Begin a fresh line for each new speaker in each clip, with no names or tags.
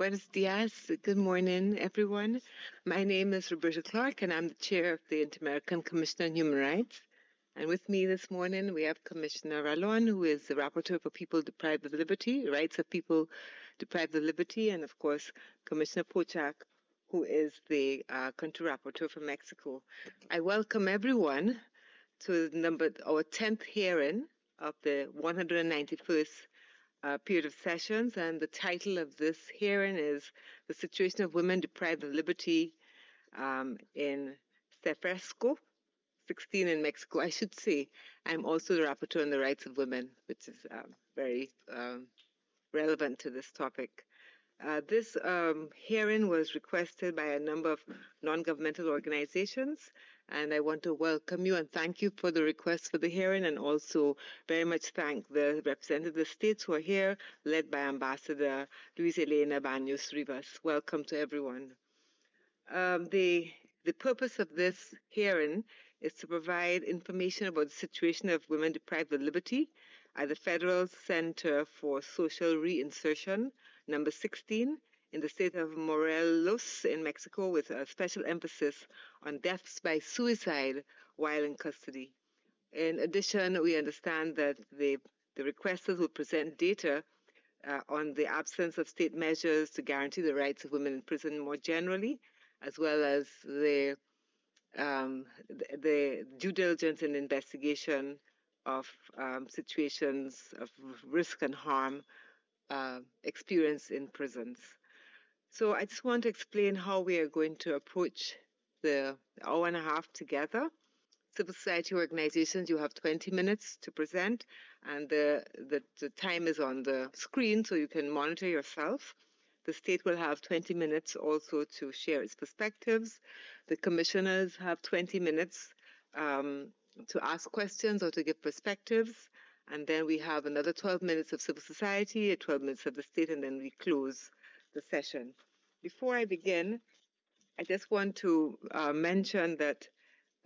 Buenos dias. Good morning, everyone. My name is Roberta Clark, and I'm the chair of the Inter-American Commission on Human Rights. And with me this morning, we have Commissioner Rallon, who is the rapporteur for people deprived of liberty, rights of people deprived of liberty, and of course, Commissioner Pochak, who is the uh, country rapporteur for Mexico. I welcome everyone to number our 10th hearing of the 191st uh, period of sessions, and the title of this hearing is The Situation of Women Deprived of Liberty um, in Cefresco, 16 in Mexico. I should say I'm also the rapporteur on the rights of women, which is um, very um, relevant to this topic. Uh, this um, hearing was requested by a number of non governmental organizations and I want to welcome you and thank you for the request for the hearing and also very much thank the representatives of the states who are here, led by Ambassador Luis Elena Banos Rivas. Welcome to everyone. Um, the, the purpose of this hearing is to provide information about the situation of women deprived of liberty at the Federal Center for Social Reinsertion, number 16, in the state of Morelos in Mexico with a special emphasis on deaths by suicide while in custody. In addition, we understand that the, the requesters will present data uh, on the absence of state measures to guarantee the rights of women in prison more generally, as well as the, um, the, the due diligence and investigation of um, situations of risk and harm uh, experienced in prisons. So I just want to explain how we are going to approach the hour and a half together. Civil society organizations, you have 20 minutes to present, and the, the, the time is on the screen so you can monitor yourself. The state will have 20 minutes also to share its perspectives. The commissioners have 20 minutes um, to ask questions or to give perspectives. And then we have another 12 minutes of civil society, 12 minutes of the state, and then we close the session. Before I begin, I just want to uh, mention that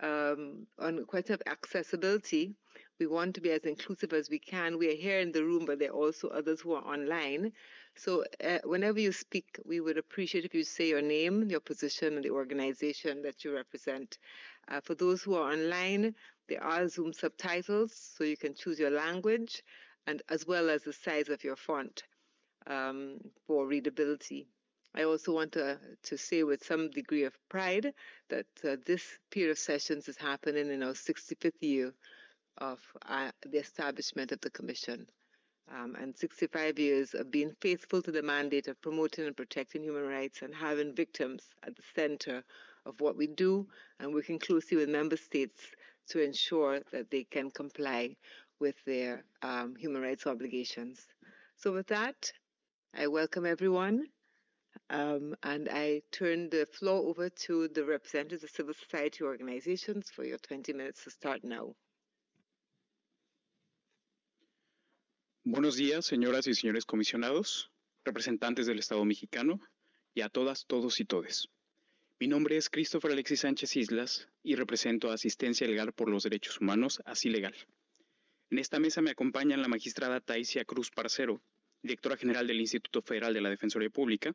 um, on the question of accessibility, we want to be as inclusive as we can. We are here in the room, but there are also others who are online. So uh, whenever you speak, we would appreciate if you say your name, your position, and the organization that you represent. Uh, for those who are online, there are Zoom subtitles, so you can choose your language and as well as the size of your font um, for readability. I also want to, to say with some degree of pride that uh, this period of sessions is happening in our 65th year of uh, the establishment of the Commission. Um, and 65 years of being faithful to the mandate of promoting and protecting human rights and having victims at the center of what we do and working closely with member states to ensure that they can comply with their um, human rights obligations. So, with that, I welcome everyone. Um, and I turn the floor over to the representatives of civil society organizations for your 20 minutes to start now.
Buenos días, señoras y señores comisionados, representantes del Estado mexicano y a todas, todos y todes. Mi nombre es Christopher Alexis Sánchez Islas y represento a Asistencia Legal por los Derechos Humanos, así legal. En esta mesa me acompañan la magistrada Taisia Cruz Parcero, directora general del Instituto Federal de la Defensoría Pública,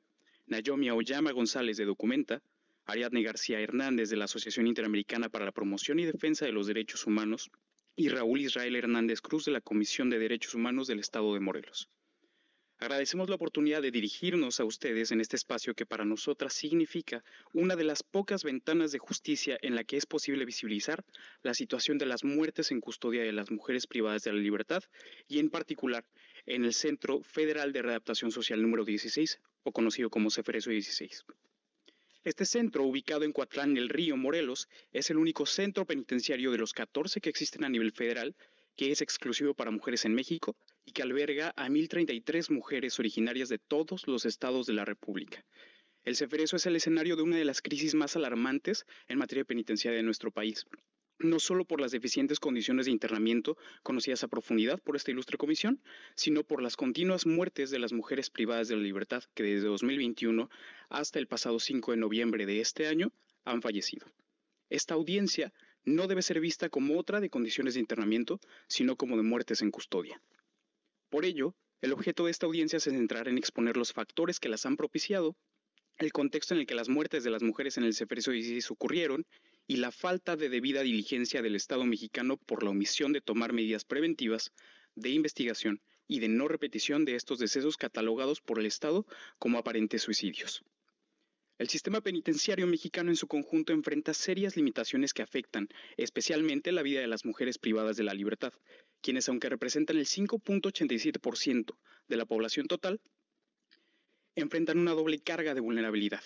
Naomi Oyama González de Documenta, Ariadne García Hernández de la Asociación Interamericana para la Promoción y Defensa de los Derechos Humanos y Raúl Israel Hernández Cruz de la Comisión de Derechos Humanos del Estado de Morelos. Agradecemos la oportunidad de dirigirnos a ustedes en este espacio que para nosotras significa una de las pocas ventanas de justicia en la que es posible visibilizar la situación de las muertes en custodia de las mujeres privadas de la libertad y en particular en el Centro Federal de Readaptación Social número 16 o conocido como Cefreso 16. Este centro, ubicado en Coatlán el Río, Morelos, es el único centro penitenciario de los 14 que existen a nivel federal que es exclusivo para mujeres en México y que alberga a 1.033 mujeres originarias de todos los estados de la República. El Ceferezo es el escenario de una de las crisis más alarmantes en materia penitenciaria de nuestro país, no solo por las deficientes condiciones de internamiento conocidas a profundidad por esta ilustre comisión, sino por las continuas muertes de las mujeres privadas de la libertad que desde 2021 hasta el pasado 5 de noviembre de este año han fallecido. Esta audiencia no debe ser vista como otra de condiciones de internamiento, sino como de muertes en custodia. Por ello, el objeto de esta audiencia se centrará en exponer los factores que las han propiciado, el contexto en el que las muertes de las mujeres en el Cefreso XVI ocurrieron y la falta de debida diligencia del Estado mexicano por la omisión de tomar medidas preventivas, de investigación y de no repetición de estos decesos catalogados por el Estado como aparentes suicidios. El sistema penitenciario mexicano en su conjunto enfrenta serias limitaciones que afectan especialmente la vida de las mujeres privadas de la libertad, quienes aunque representan el 5.87% de la población total, enfrentan una doble carga de vulnerabilidad.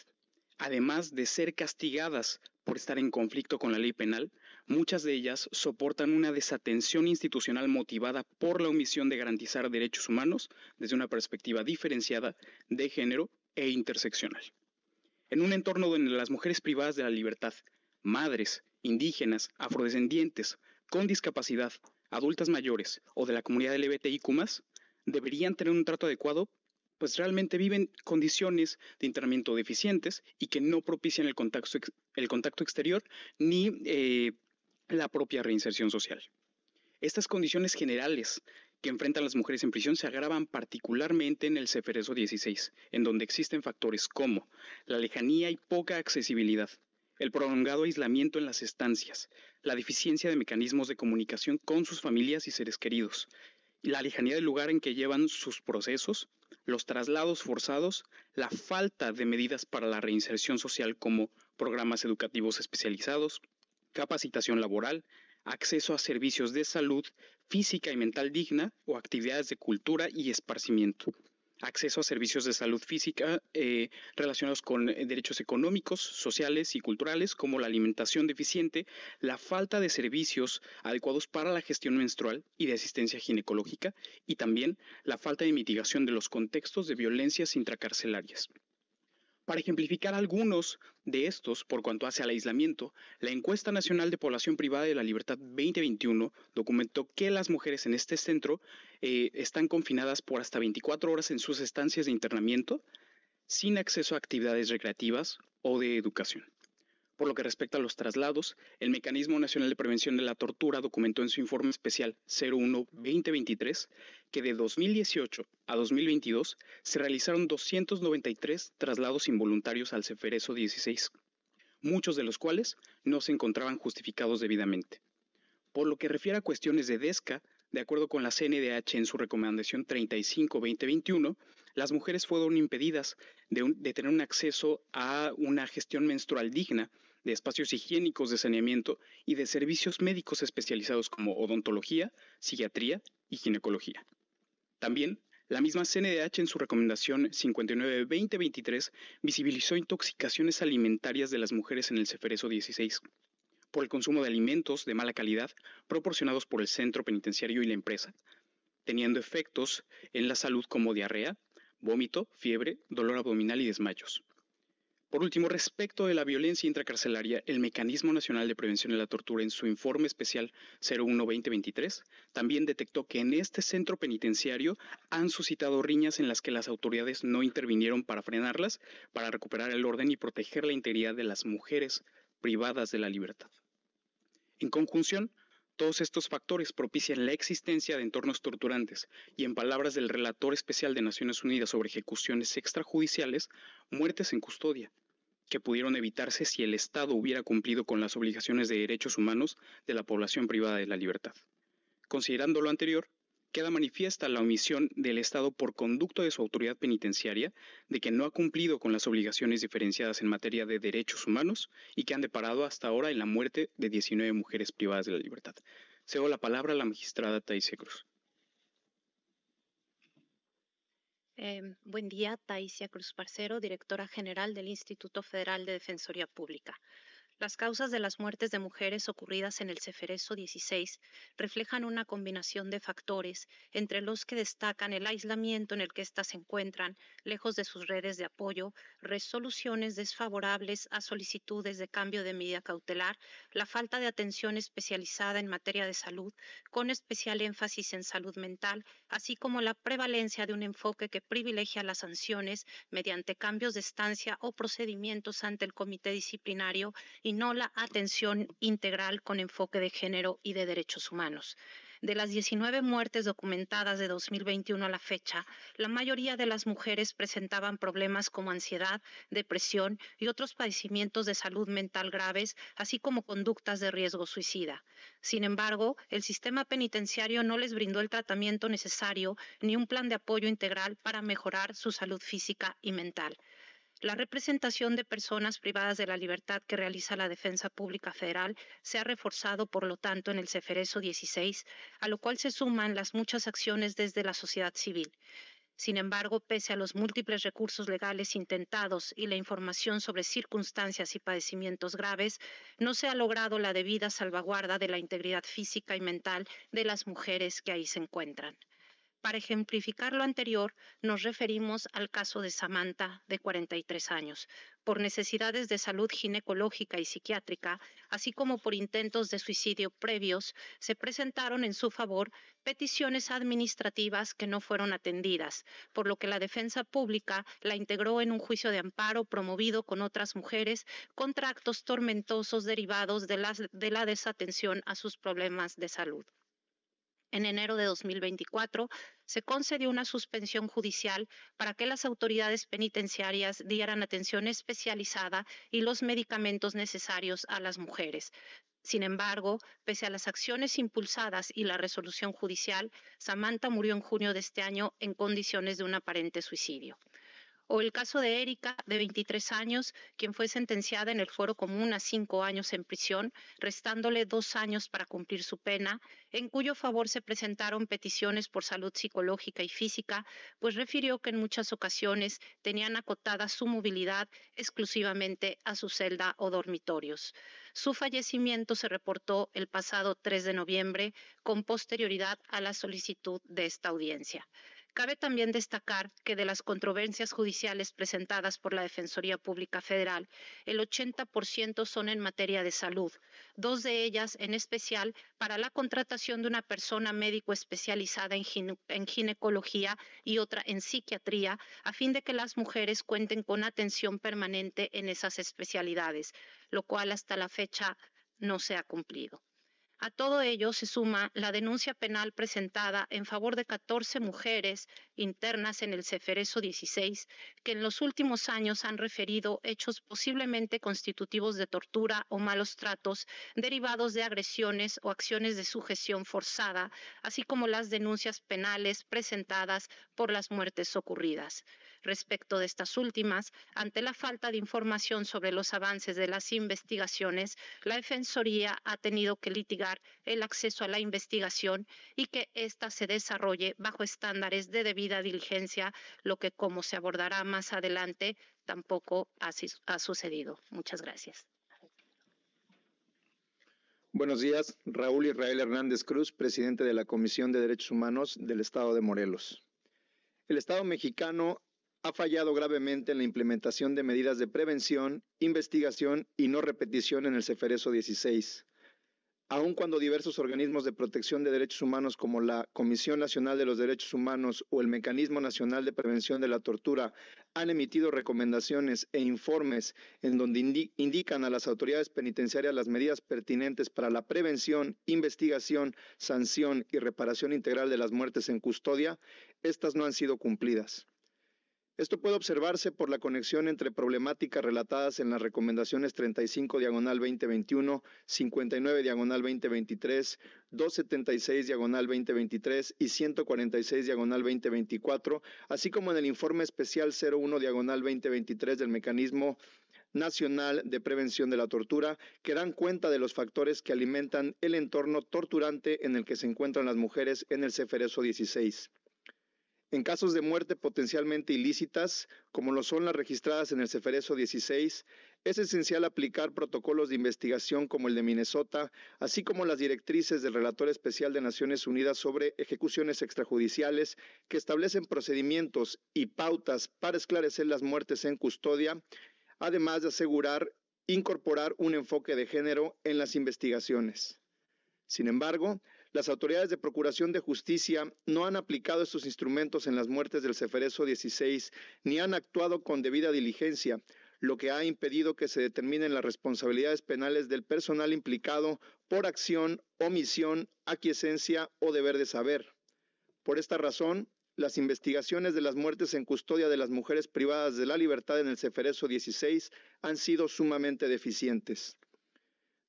Además de ser castigadas por estar en conflicto con la ley penal, muchas de ellas soportan una desatención institucional motivada por la omisión de garantizar derechos humanos desde una perspectiva diferenciada de género e interseccional. En un entorno donde las mujeres privadas de la libertad, madres, indígenas, afrodescendientes, con discapacidad, adultas mayores o de la comunidad CUMAS deberían tener un trato adecuado, pues realmente viven condiciones de internamiento deficientes y que no propician el contacto, exterior ni eh, la propia reinserción social. Estas condiciones generales que enfrentan las mujeres en prisión se agravan particularmente en el Ceferezo 16, en donde existen factores como la lejanía y poca accesibilidad, el prolongado aislamiento en las estancias, la deficiencia de mecanismos de comunicación con sus familias y seres queridos, la lejanía del lugar en que llevan sus procesos, los traslados forzados, la falta de medidas para la reinserción social como programas educativos especializados, capacitación laboral, acceso a servicios de salud física y mental digna o actividades de cultura y esparcimiento acceso a servicios de salud física eh, relacionados con eh, derechos económicos, sociales y culturales, como la alimentación deficiente, la falta de servicios adecuados para la gestión menstrual y de asistencia ginecológica, y también la falta de mitigación de los contextos de violencias intracarcelarias. Para ejemplificar algunos de estos por cuanto hace al aislamiento, la encuesta nacional de población privada de la libertad 2021 documentó que las mujeres en este centro eh, están confinadas por hasta 24 horas en sus estancias de internamiento sin acceso a actividades recreativas o de educación. Por lo que respecta a los traslados, el Mecanismo Nacional de Prevención de la Tortura documentó en su informe especial 01-2023 que de 2018 a 2022 se realizaron 293 traslados involuntarios al Cefereso 16, muchos de los cuales no se encontraban justificados debidamente. Por lo que refiere a cuestiones de DESCA, de acuerdo con la CNDH en su recomendación 35-2021, las mujeres fueron impedidas de, tener un acceso a una gestión menstrual digna, de espacios higiénicos de saneamiento y de servicios médicos especializados como odontología, psiquiatría y ginecología. También la misma CNDH en su recomendación 59-2023 visibilizó intoxicaciones alimentarias de las mujeres en el Cefereso 16 por el consumo de alimentos de mala calidad proporcionados por el centro penitenciario y la empresa, teniendo efectos en la salud como diarrea, vómito, fiebre, dolor abdominal y desmayos. Por último, respecto de la violencia intracarcelaria, el Mecanismo Nacional de Prevención de la Tortura en su informe especial 01-2023 también detectó que en este centro penitenciario han suscitado riñas en las que las autoridades no intervinieron para frenarlas, para recuperar el orden y proteger la integridad de las mujeres privadas de la libertad. En conjunción, todos estos factores propician la existencia de entornos torturantes y, en palabras del relator especial de Naciones Unidas sobre ejecuciones extrajudiciales, muertes en custodia, que pudieron evitarse si el Estado hubiera cumplido con las obligaciones de derechos humanos de la población privada de la libertad. Considerando lo anterior, queda manifiesta la omisión del Estado por conducto de su autoridad penitenciaria de que no ha cumplido con las obligaciones diferenciadas en materia de derechos humanos y que han deparado hasta ahora en la muerte de 19 mujeres privadas de la libertad. Cedo la palabra a la magistrada Taise Cruz.
Em, buen día, Taicia Cruz Parcero, directora general del Instituto Federal de Defensoría Pública. Las causas de las muertes de mujeres ocurridas en el Ceferezo 16 reflejan una combinación de factores, entre los que destacan el aislamiento en el que éstas se encuentran, lejos de sus redes de apoyo, resoluciones desfavorables a solicitudes de cambio de medida cautelar, la falta de atención especializada en materia de salud, con especial énfasis en salud mental, así como la prevalencia de un enfoque que privilegia las sanciones mediante cambios de estancia o procedimientos ante el comité disciplinario y no la atención integral con enfoque de género y de derechos humanos. De las 19 muertes documentadas de 2021 a la fecha, la mayoría de las mujeres presentaban problemas como ansiedad, depresión y otros padecimientos de salud mental graves, así como conductas de riesgo suicida. Sin embargo, el sistema penitenciario no les brindó el tratamiento necesario ni un plan de apoyo integral para mejorar su salud física y mental. La representación de personas privadas de la libertad que realiza la Defensa Pública Federal se ha reforzado, por lo tanto, en el CefereSO 16, a lo cual se suman las muchas acciones desde la sociedad civil. Sin embargo, pese a los múltiples recursos legales intentados y la información sobre circunstancias y padecimientos graves, no se ha logrado la debida salvaguarda de la integridad física y mental de las mujeres que ahí se encuentran. Para ejemplificar lo anterior, nos referimos al caso de Samantha, de 43 años, por necesidades de salud ginecológica y psiquiátrica, así como por intentos de suicidio previos, se presentaron en su favor peticiones administrativas que no fueron atendidas, por lo que la defensa pública la integró en un juicio de amparo promovido con otras mujeres contra actos tormentosos derivados de la, de la desatención a sus problemas de salud en enero de 2024, se concedió una suspensión judicial para que las autoridades penitenciarias dieran atención especializada y los medicamentos necesarios a las mujeres. Sin embargo, pese a las acciones impulsadas y la resolución judicial, Samantha murió en junio de este año en condiciones de un aparente suicidio o el caso de Erika, de 23 años, quien fue sentenciada en el Foro común a cinco años en prisión, restándole dos años para cumplir su pena, en cuyo favor se presentaron peticiones por salud psicológica y física, pues refirió que en muchas ocasiones tenían acotada su movilidad exclusivamente a su celda o dormitorios. Su fallecimiento se reportó el pasado 3 de noviembre, con posterioridad a la solicitud de esta audiencia. Cabe también destacar que de las controversias judiciales presentadas por la Defensoría Pública Federal, el 80% son en materia de salud, dos de ellas en especial para la contratación de una persona médico especializada en, ginecología y otra en psiquiatría, a fin de que las mujeres cuenten con atención permanente en esas especialidades, lo cual hasta la fecha no se ha cumplido. A todo ello se suma la denuncia penal presentada en favor de 14 mujeres internas en el Ceferezo 16, que en los últimos años han referido hechos posiblemente constitutivos de tortura o malos tratos derivados de agresiones o acciones de sujeción forzada, así como las denuncias penales presentadas por las muertes ocurridas respecto de estas últimas, ante la falta de información sobre los avances de las investigaciones, la Defensoría ha tenido que litigar el acceso a la investigación y que ésta se desarrolle bajo estándares de debida diligencia, lo que, como se abordará más adelante, tampoco ha sucedido. Muchas gracias.
Buenos días, Raúl Israel Hernández Cruz, presidente de la Comisión de Derechos Humanos del Estado de Morelos. El Estado mexicano ha fallado gravemente en la implementación de medidas de prevención, investigación y no repetición en el Cefereso 16. Aun cuando diversos organismos de protección de derechos humanos como la Comisión Nacional de los Derechos Humanos o el Mecanismo Nacional de Prevención de la Tortura han emitido recomendaciones e informes en donde indican a las autoridades penitenciarias las medidas pertinentes para la prevención, investigación, sanción y reparación integral de las muertes en custodia, estas no han sido cumplidas. Esto puede observarse por la conexión entre problemáticas relatadas en las recomendaciones 35 diagonal 2021, 59 diagonal 2023, 276 diagonal 2023 y 146 diagonal 2024, así como en el informe especial 01 diagonal 2023 del mecanismo Nacional de Prevención de la Tortura, que dan cuenta de los factores que alimentan el entorno torturante en el que se encuentran las mujeres en el CFRSO 16. En casos de muerte potencialmente ilícitas, como lo son las registradas en el Ceferezo 16, es esencial aplicar protocolos de investigación como el de Minnesota, así como las directrices del Relator Especial de Naciones Unidas sobre ejecuciones extrajudiciales que establecen procedimientos y pautas para esclarecer las muertes en custodia, además de asegurar incorporar un enfoque de género en las investigaciones. Sin embargo, las autoridades de Procuración de Justicia no han aplicado estos instrumentos en las muertes del Ceferezo 16 ni han actuado con debida diligencia, lo que ha impedido que se determinen las responsabilidades penales del personal implicado por acción, omisión, aquiescencia o deber de saber. Por esta razón, las investigaciones de las muertes en custodia de las mujeres privadas de la libertad en el Ceferezo 16 han sido sumamente deficientes.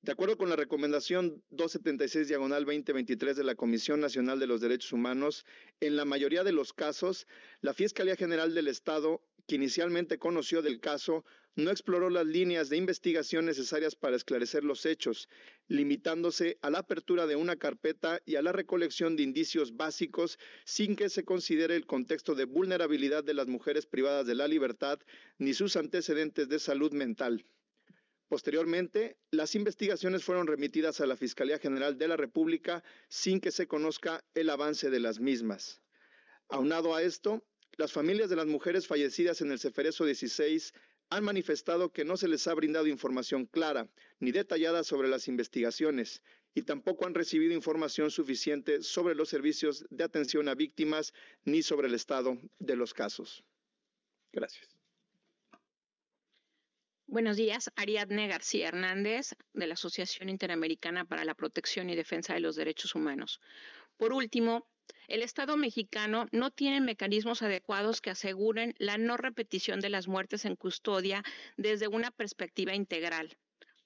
De acuerdo con la recomendación 276 diagonal 2023 de la Comisión Nacional de los Derechos Humanos, en la mayoría de los casos, la Fiscalía General del Estado, que inicialmente conoció del caso, no exploró las líneas de investigación necesarias para esclarecer los hechos, limitándose a la apertura de una carpeta y a la recolección de indicios básicos sin que se considere el contexto de vulnerabilidad de las mujeres privadas de la libertad ni sus antecedentes de salud mental. Posteriormente, las investigaciones fueron remitidas a la Fiscalía General de la República sin que se conozca el avance de las mismas. Aunado a esto, las familias de las mujeres fallecidas en el Ceferezo 16 han manifestado que no se les ha brindado información clara ni detallada sobre las investigaciones y tampoco han recibido información suficiente sobre los servicios de atención a víctimas ni sobre el estado de los casos. Gracias.
Buenos días, Ariadne García Hernández, de la Asociación Interamericana para la Protección y Defensa de los Derechos Humanos. Por último, el Estado mexicano no tiene mecanismos adecuados que aseguren la no repetición de las muertes en custodia desde una perspectiva integral.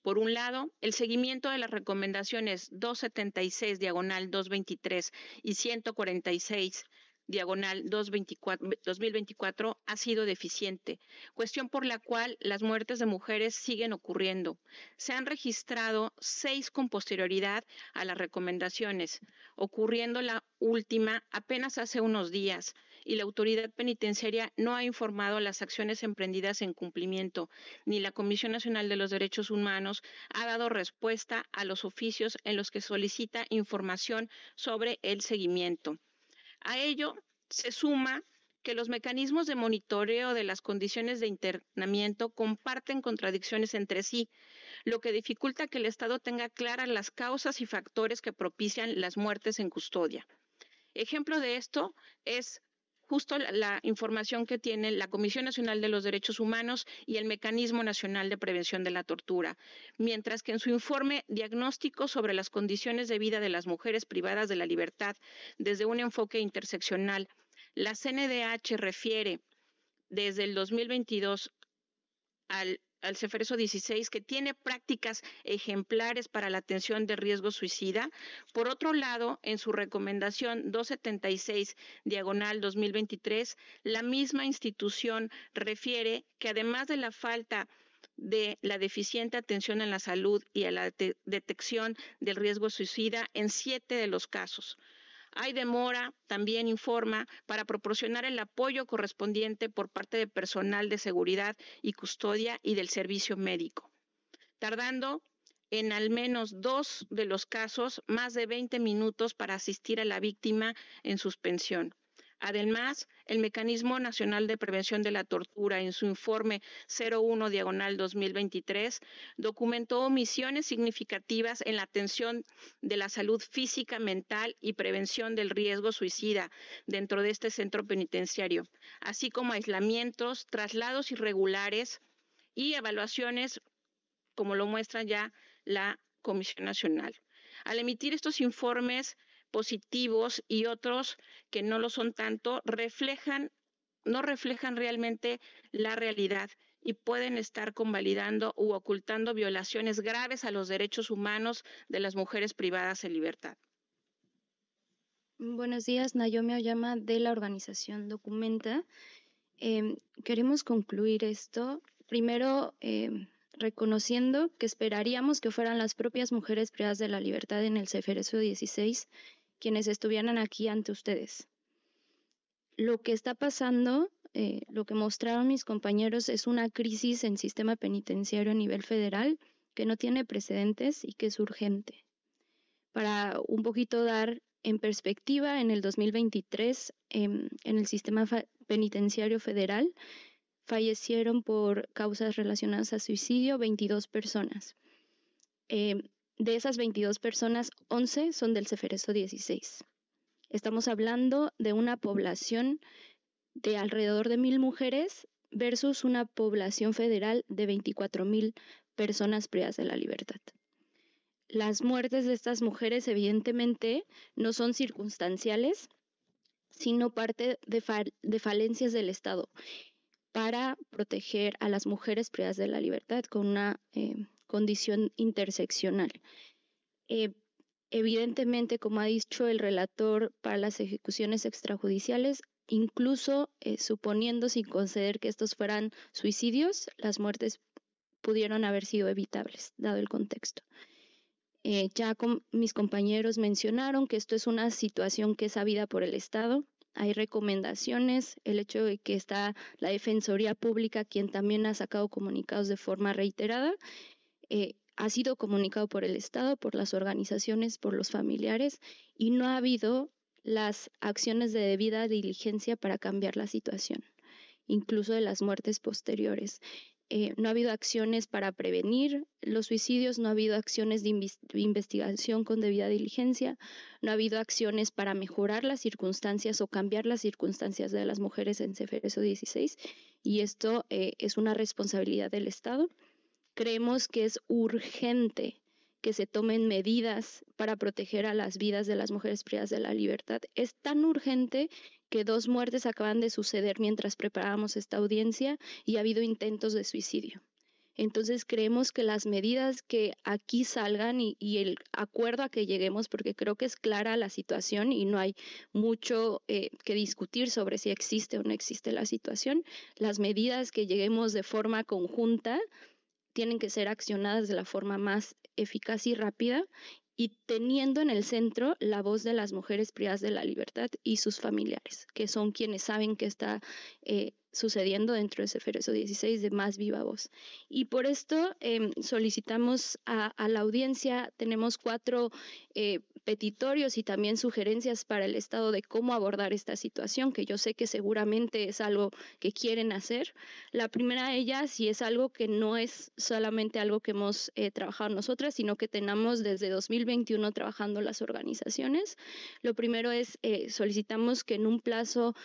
Por un lado, el seguimiento de las recomendaciones 276 diagonal 223 y 146 diagonal 2024 ha sido deficiente, cuestión por la cual las muertes de mujeres siguen ocurriendo. Se han registrado seis con posterioridad a las recomendaciones, ocurriendo la última apenas hace unos días, y la autoridad penitenciaria no ha informado las acciones emprendidas en cumplimiento, ni la Comisión Nacional de los Derechos Humanos ha dado respuesta a los oficios en los que solicita información sobre el seguimiento. A ello se suma que los mecanismos de monitoreo de las condiciones de internamiento comparten contradicciones entre sí, lo que dificulta que el Estado tenga claras las causas y factores que propician las muertes en custodia. Ejemplo de esto es justo la, información que tiene la Comisión Nacional de los Derechos Humanos y el Mecanismo Nacional de Prevención de la Tortura, mientras que en su informe diagnóstico sobre las condiciones de vida de las mujeres privadas de la libertad desde un enfoque interseccional, la CNDH refiere desde el 2022 al al CFRSO 16, que tiene prácticas ejemplares para la atención de riesgo suicida. Por otro lado, en su recomendación 276, diagonal 2023, la misma institución refiere que además de la falta de la deficiente atención en la salud y a la detección del riesgo suicida en siete de los casos. Hay demora, también informa, para proporcionar el apoyo correspondiente por parte de personal de seguridad y custodia y del servicio médico, tardando en al menos dos de los casos más de 20 minutos para asistir a la víctima en suspensión. Además, el Mecanismo Nacional de Prevención de la Tortura, en su informe 01 diagonal 2023, documentó omisiones significativas en la atención de la salud física, mental y prevención del riesgo suicida dentro de este centro penitenciario, así como aislamientos, traslados irregulares y evaluaciones, como lo muestra ya la Comisión Nacional. Al emitir estos informes, positivos y otros que no lo son tanto, reflejan, no reflejan realmente la realidad y pueden estar convalidando u ocultando violaciones graves a los derechos humanos de las mujeres privadas en libertad.
Buenos días, Naomi Oyama de la organización Documenta. Em, queremos concluir esto primero em, reconociendo que esperaríamos que fueran las propias mujeres privadas de la libertad en el Cefereso 16 quienes estuvieran aquí ante ustedes. Lo que está pasando, eh, lo que mostraron mis compañeros, es una crisis en sistema penitenciario a nivel federal que no tiene precedentes y que es urgente. Para un poquito dar en perspectiva, en el 2023, em, en el sistema penitenciario federal, fallecieron por causas relacionadas a suicidio 22 personas. Em, de esas 22 personas, 11 son del Ceferezo 16. Estamos hablando de una población de alrededor de mil mujeres versus una población federal de 24 mil personas privadas de la libertad. Las muertes de estas mujeres evidentemente no son circunstanciales, sino parte de, falencias del Estado para proteger a las mujeres privadas de la libertad con una eh, condición interseccional. Eh, evidentemente, como ha dicho el relator, para las ejecuciones extrajudiciales, incluso eh, suponiendo sin conceder que estos fueran suicidios, las muertes pudieron haber sido evitables, dado el contexto. Eh, ya con, mis compañeros mencionaron que esto es una situación que es sabida por el Estado. Hay recomendaciones, el hecho de que está la Defensoría Pública, quien también ha sacado comunicados de forma reiterada, eh, ha sido comunicado por el Estado, por las organizaciones, por los familiares y no ha habido las acciones de debida diligencia para cambiar la situación, incluso de las muertes posteriores. Eh, no ha habido acciones para prevenir los suicidios, no ha habido acciones de investigación con debida diligencia, no ha habido acciones para mejorar las circunstancias o cambiar las circunstancias de las mujeres en CFRSO 16 y esto eh, es una responsabilidad del Estado Creemos que es urgente que se tomen medidas para proteger a las vidas de las mujeres privadas de la libertad. Es tan urgente que dos muertes acaban de suceder mientras preparábamos esta audiencia y ha habido intentos de suicidio. Entonces creemos que las medidas que aquí salgan y, el acuerdo a que lleguemos, porque creo que es clara la situación y no hay mucho eh, que discutir sobre si existe o no existe la situación, las medidas que lleguemos de forma conjunta tienen que ser accionadas de la forma más eficaz y rápida y teniendo en el centro la voz de las mujeres privadas de la libertad y sus familiares, que son quienes saben qué está eh, sucediendo dentro de ese Fereso 16 de más viva voz. Y por esto em, solicitamos a, la audiencia, tenemos cuatro eh, petitorios y también sugerencias para el Estado de cómo abordar esta situación, que yo sé que seguramente es algo que quieren hacer. La primera de ellas, y es algo que no es solamente algo que hemos eh, trabajado nosotras, sino que tenemos desde 2021 trabajando las organizaciones. Lo primero es, eh, solicitamos que en un plazo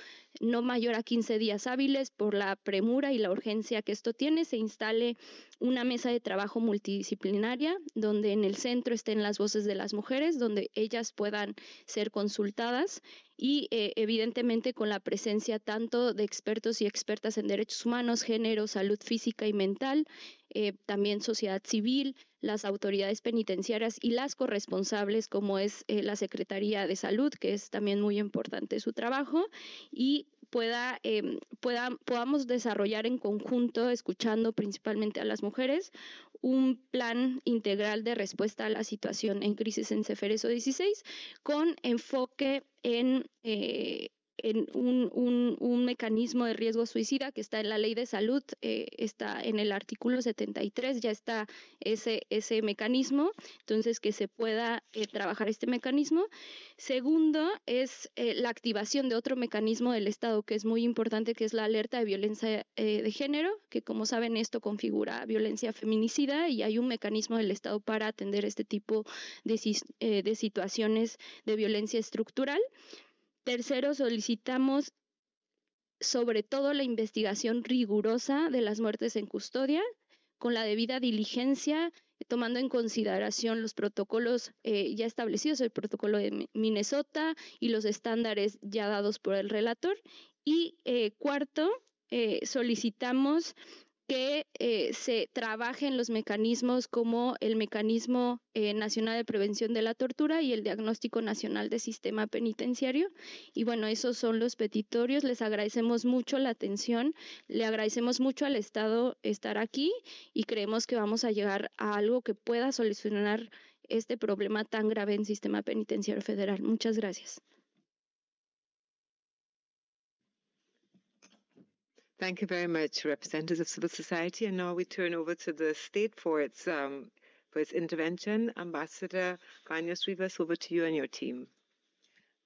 no mayor a 15 días hábiles por la premura y la urgencia que esto tiene, se instale una mesa de trabajo multidisciplinaria donde en el centro estén las voces de las mujeres, donde ellas puedan ser consultadas y eh, evidentemente con la presencia tanto de expertos y expertas en derechos humanos, género, salud física y mental, eh, también sociedad civil, las autoridades penitenciarias y las corresponsables, como es eh, la Secretaría de Salud, que es también muy importante su trabajo, y em, pueda, podamos desarrollar en conjunto, escuchando principalmente a las mujeres, un plan integral de respuesta a la situación en crisis en Ceferezo 16 con enfoque en eh, en un, mecanismo de riesgo suicida que está en la ley de salud, eh, está en el artículo 73, ya está ese, ese mecanismo, entonces que se pueda eh, trabajar este mecanismo. Segundo es eh, la activación de otro mecanismo del Estado que es muy importante, que es la alerta de violencia de género, que como saben esto configura violencia feminicida y hay un mecanismo del Estado para atender este tipo de, de situaciones de violencia estructural. Tercero, solicitamos sobre todo la investigación rigurosa de las muertes en custodia, con la debida diligencia, tomando en consideración los protocolos eh, ya establecidos, el protocolo de Minnesota y los estándares ya dados por el relator. Y eh, cuarto, eh, solicitamos que eh, se trabajen los mecanismos como el mecanismo eh, nacional de prevención de la tortura y el diagnóstico nacional de sistema penitenciario. Y bueno, esos son los petitorios. Les agradecemos mucho la atención, le agradecemos mucho al Estado estar aquí y creemos que vamos a llegar a algo que pueda solucionar este problema tan grave en sistema penitenciario federal. Muchas gracias.
Thank you very much, representatives of civil society. And now we turn over to the state for its um, for its intervention. Ambassador Ganyos Rivas, over to you and your team.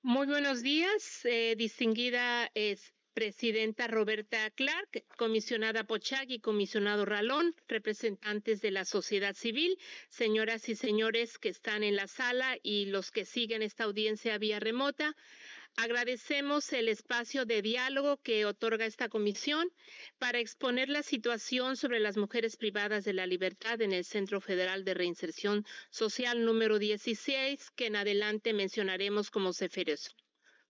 Muy buenos días, eh, distinguida es presidenta Roberta Clark, comisionada Pochag y comisionado Ralón, representantes de la sociedad civil, señoras y señores que están en la sala y los que siguen esta audiencia vía remota. Agradecemos el espacio de diálogo que otorga esta comisión para exponer la situación sobre las mujeres privadas de la libertad en el Centro Federal de Reinserción Social número 16, que en adelante mencionaremos como Cefereso.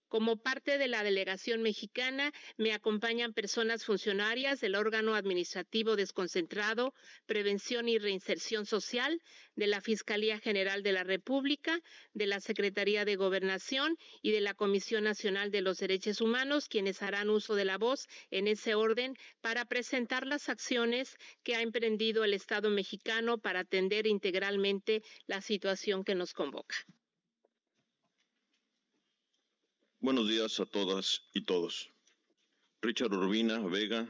Como parte de la delegación mexicana, me acompañan personas funcionarias del órgano administrativo desconcentrado, Prevención y Reinserción Social, de la Fiscalía General de la República, de la Secretaría de Gobernación y de la Comisión Nacional de los Derechos Humanos, quienes harán uso de la voz en ese orden para presentar las acciones que ha emprendido el Estado mexicano para atender integralmente la situación que nos convoca.
Buenos días a todas y todos. Richard Urbina Vega,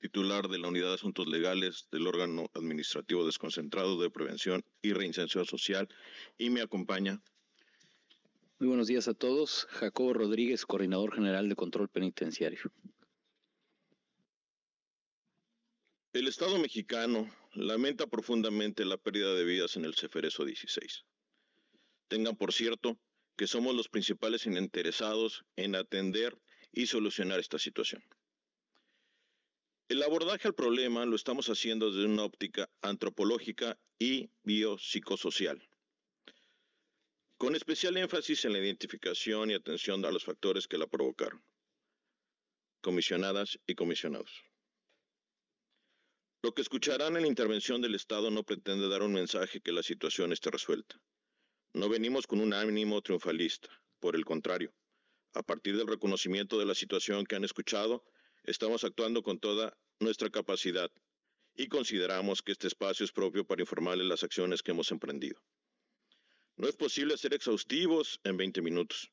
titular de la Unidad de Asuntos Legales del órgano administrativo desconcentrado de prevención y reinserción social, y me acompaña. Muy buenos días a todos. Jacobo Rodríguez, coordinador
general de control penitenciario.
El Estado mexicano lamenta profundamente la pérdida de vidas en el Ceferezo 16. Tengan por cierto que somos los principales interesados en atender y solucionar esta situación. El abordaje al problema lo estamos haciendo desde una óptica antropológica y biopsicosocial, con especial énfasis en la identificación y atención a los factores que la provocaron, comisionadas y comisionados. Lo que escucharán en la intervención del Estado no pretende dar un mensaje que la situación esté resuelta. No venimos con un ánimo triunfalista, por el contrario. A partir del reconocimiento de la situación que han escuchado, estamos actuando con toda nuestra capacidad y consideramos que este espacio es propio para informarles las acciones que hemos emprendido. No es posible ser exhaustivos en 20 minutos,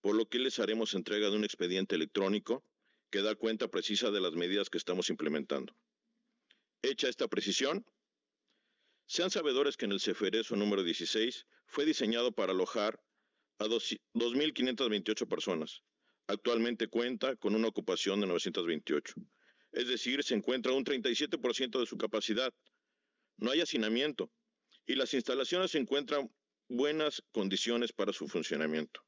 por lo que les haremos entrega de un expediente electrónico que da cuenta precisa de las medidas que estamos implementando. Hecha esta precisión, sean sabedores que en el Ceferezo número 16 fue diseñado para alojar a 2.528 personas. Actualmente cuenta con una ocupación de 928. Es decir, se encuentra un 37% de su capacidad. No hay hacinamiento y las instalaciones se encuentran buenas condiciones para su funcionamiento.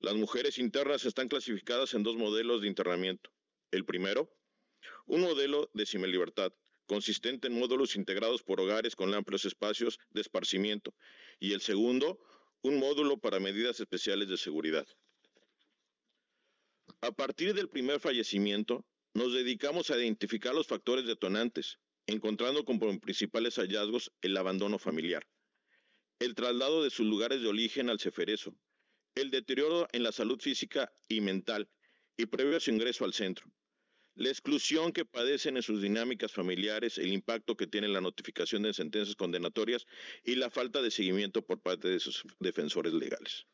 Las mujeres internas están clasificadas en dos modelos de internamiento. El primero, un modelo de libertad consistente en módulos integrados por hogares con amplios espacios de esparcimiento, y el segundo, un módulo para medidas especiales de seguridad. A partir del primer fallecimiento, nos dedicamos a identificar los factores detonantes, encontrando como principales hallazgos el abandono familiar, el traslado de sus lugares de origen al ceferezo, el deterioro en la salud física y mental y previo a su ingreso al centro, la exclusión que padecen en sus dinámicas familiares, el impacto que tiene la notificación de sentencias condenatorias y la falta de seguimiento por parte de sus defensores legales.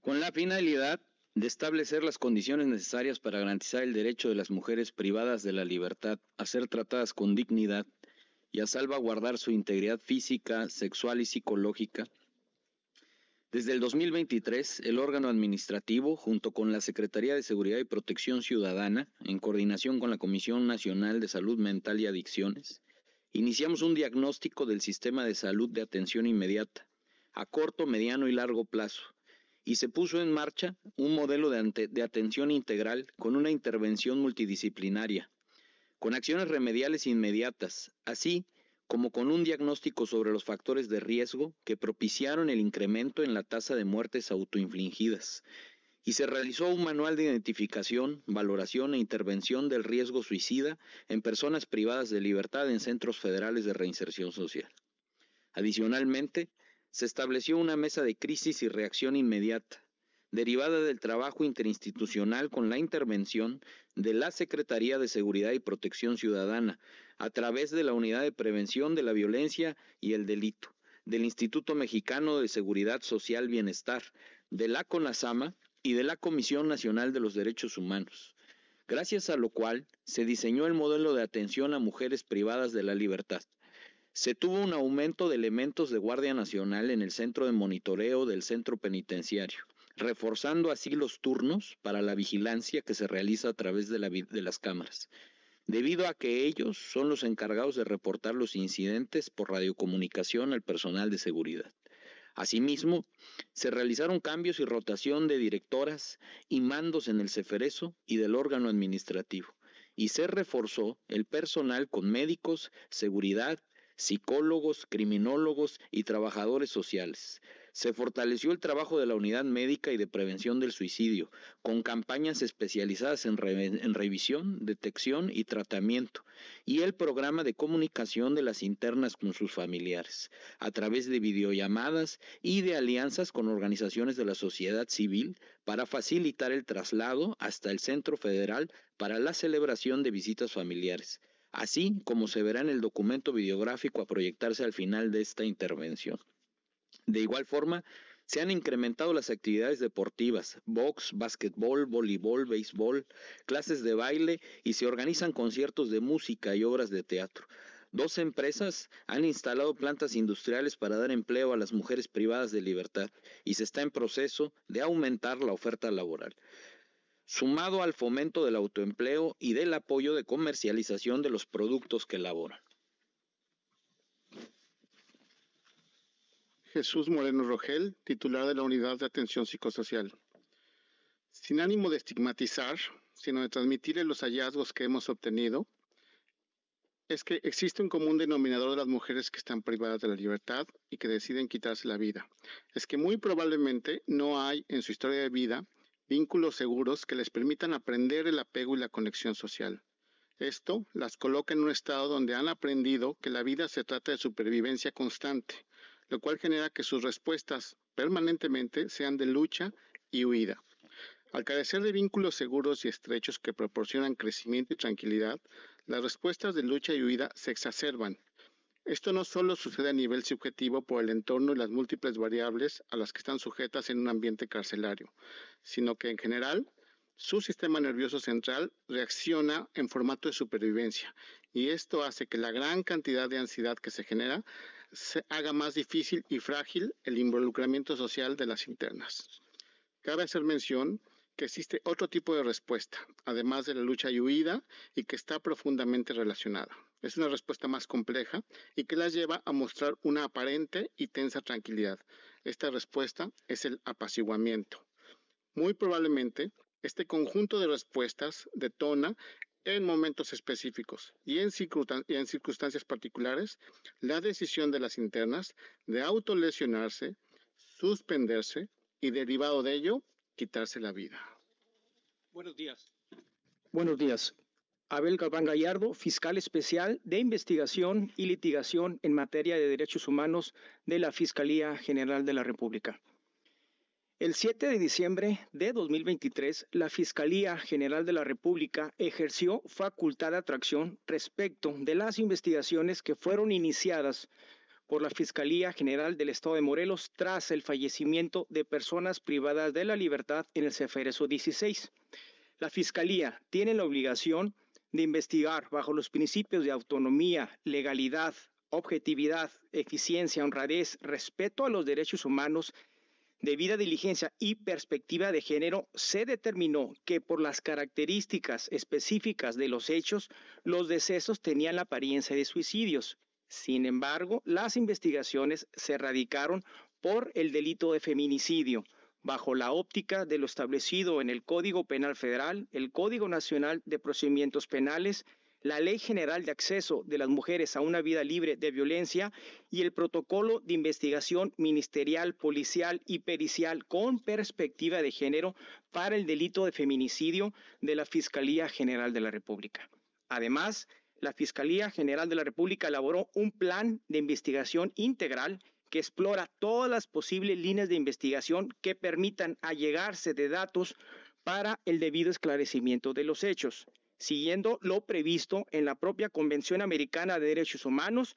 Con la finalidad de establecer las condiciones necesarias para garantizar el derecho de las mujeres privadas de la libertad a ser tratadas con dignidad y a salvaguardar su integridad física, sexual y psicológica, desde el 2023, el órgano administrativo, junto con la Secretaría de Seguridad y Protección Ciudadana, en coordinación con la Comisión Nacional de Salud Mental y Adicciones, iniciamos un diagnóstico del sistema de salud de atención inmediata, a corto, mediano y largo plazo, y se puso en marcha un modelo de, atención integral con una intervención multidisciplinaria, con acciones remediales inmediatas. Así, como con un diagnóstico sobre los factores de riesgo que propiciaron el incremento en la tasa de muertes autoinfligidas, y se realizó un manual de identificación, valoración e intervención del riesgo suicida en personas privadas de libertad en centros federales de reinserción social. Adicionalmente, se estableció una mesa de crisis y reacción inmediata, derivada del trabajo interinstitucional con la intervención de la Secretaría de Seguridad y Protección Ciudadana, a través de la Unidad de Prevención de la Violencia y el Delito, del Instituto Mexicano de Seguridad Social Bienestar, de la CONASAMA y de la Comisión Nacional de los Derechos Humanos gracias a lo cual se diseñó el modelo de atención a mujeres privadas de la libertad. Se tuvo un aumento de elementos de Guardia Nacional en el centro de monitoreo del centro penitenciario, reforzando así los turnos para la vigilancia que se realiza a través de, de las cámaras debido a que ellos son los encargados de reportar los incidentes por radiocomunicación al personal de seguridad. Asimismo, se realizaron cambios y rotación de directoras y mandos en el Ceferezo y del órgano administrativo, y se reforzó el personal con médicos, seguridad, psicólogos, criminólogos y trabajadores sociales. Se fortaleció el trabajo de la unidad médica y de prevención del suicidio, con campañas especializadas en, revisión, detección y tratamiento, y el programa de comunicación de las internas con sus familiares, a través de videollamadas y de alianzas con organizaciones de la sociedad civil para facilitar el traslado hasta el Centro Federal para la celebración de visitas familiares así como se verá en el documento videográfico a proyectarse al final de esta intervención. De igual forma, se han incrementado las actividades deportivas, box, básquetbol, voleibol, béisbol, clases de baile y se organizan conciertos de música y obras de teatro. Dos empresas han instalado plantas industriales para dar empleo a las mujeres privadas de libertad y se está en proceso de aumentar la oferta laboral. Sumado al fomento del autoempleo y del apoyo de comercialización de los productos que elaboran.
Jesús Moreno Rogel, titular de la Unidad de Atención Psicosocial. Sin ánimo de estigmatizar, sino de transmitirle los hallazgos que hemos obtenido, es que existe un común denominador de las mujeres que están privadas de la libertad y que deciden quitarse la vida. Es que muy probablemente no hay en su historia de vida vínculos seguros que les permitan aprender el apego y la conexión social. Esto las coloca en un estado donde han aprendido que la vida se trata de supervivencia constante, lo cual genera que sus respuestas permanentemente sean de lucha y huida. Al carecer de vínculos seguros y estrechos que proporcionan crecimiento y tranquilidad, las respuestas de lucha y huida se exacerban. Esto no solo sucede a nivel subjetivo por el entorno y las múltiples variables a las que están sujetas en un ambiente carcelario, sino que en general su sistema nervioso central reacciona en formato de supervivencia y esto hace que la gran cantidad de ansiedad que se genera se haga más difícil y frágil el involucramiento social de las internas. Cabe hacer mención que existe otro tipo de respuesta, además de la lucha y huida, y que está profundamente relacionada. Es una respuesta más compleja y que las lleva a mostrar una aparente y tensa tranquilidad. Esta respuesta es el apaciguamiento. Muy probablemente, este conjunto de respuestas detona en momentos específicos y en, circunstancias particulares la decisión de las internas de autolesionarse, suspenderse y derivado de ello quitarse la vida.
Buenos
días. Buenos días. Abel Galván Gallardo, fiscal especial de investigación y litigación en materia de derechos humanos de la Fiscalía General de la República. El 7 de diciembre de 2023, la Fiscalía General de la República ejerció facultad de atracción respecto de las investigaciones que fueron iniciadas por la Fiscalía General del Estado de Morelos tras el fallecimiento de personas privadas de la libertad en el Cefereso 16. La Fiscalía tiene la obligación de investigar bajo los principios de autonomía, legalidad, objetividad, eficiencia, honradez, respeto a los derechos humanos Debida diligencia y perspectiva de género, se determinó que por las características específicas de los hechos, los decesos tenían la apariencia de suicidios. Sin embargo, las investigaciones se radicaron por el delito de feminicidio, bajo la óptica de lo establecido en el Código Penal Federal, el Código Nacional de Procedimientos Penales la Ley General de Acceso de las Mujeres a una Vida Libre de Violencia y el Protocolo de Investigación Ministerial, Policial y Pericial con perspectiva de género para el delito de feminicidio de la Fiscalía General de la República. Además, la Fiscalía General de la República elaboró un plan de investigación integral que explora todas las posibles líneas de investigación que permitan allegarse de datos para el debido esclarecimiento de los hechos siguiendo lo previsto en la propia Convención Americana de Derechos Humanos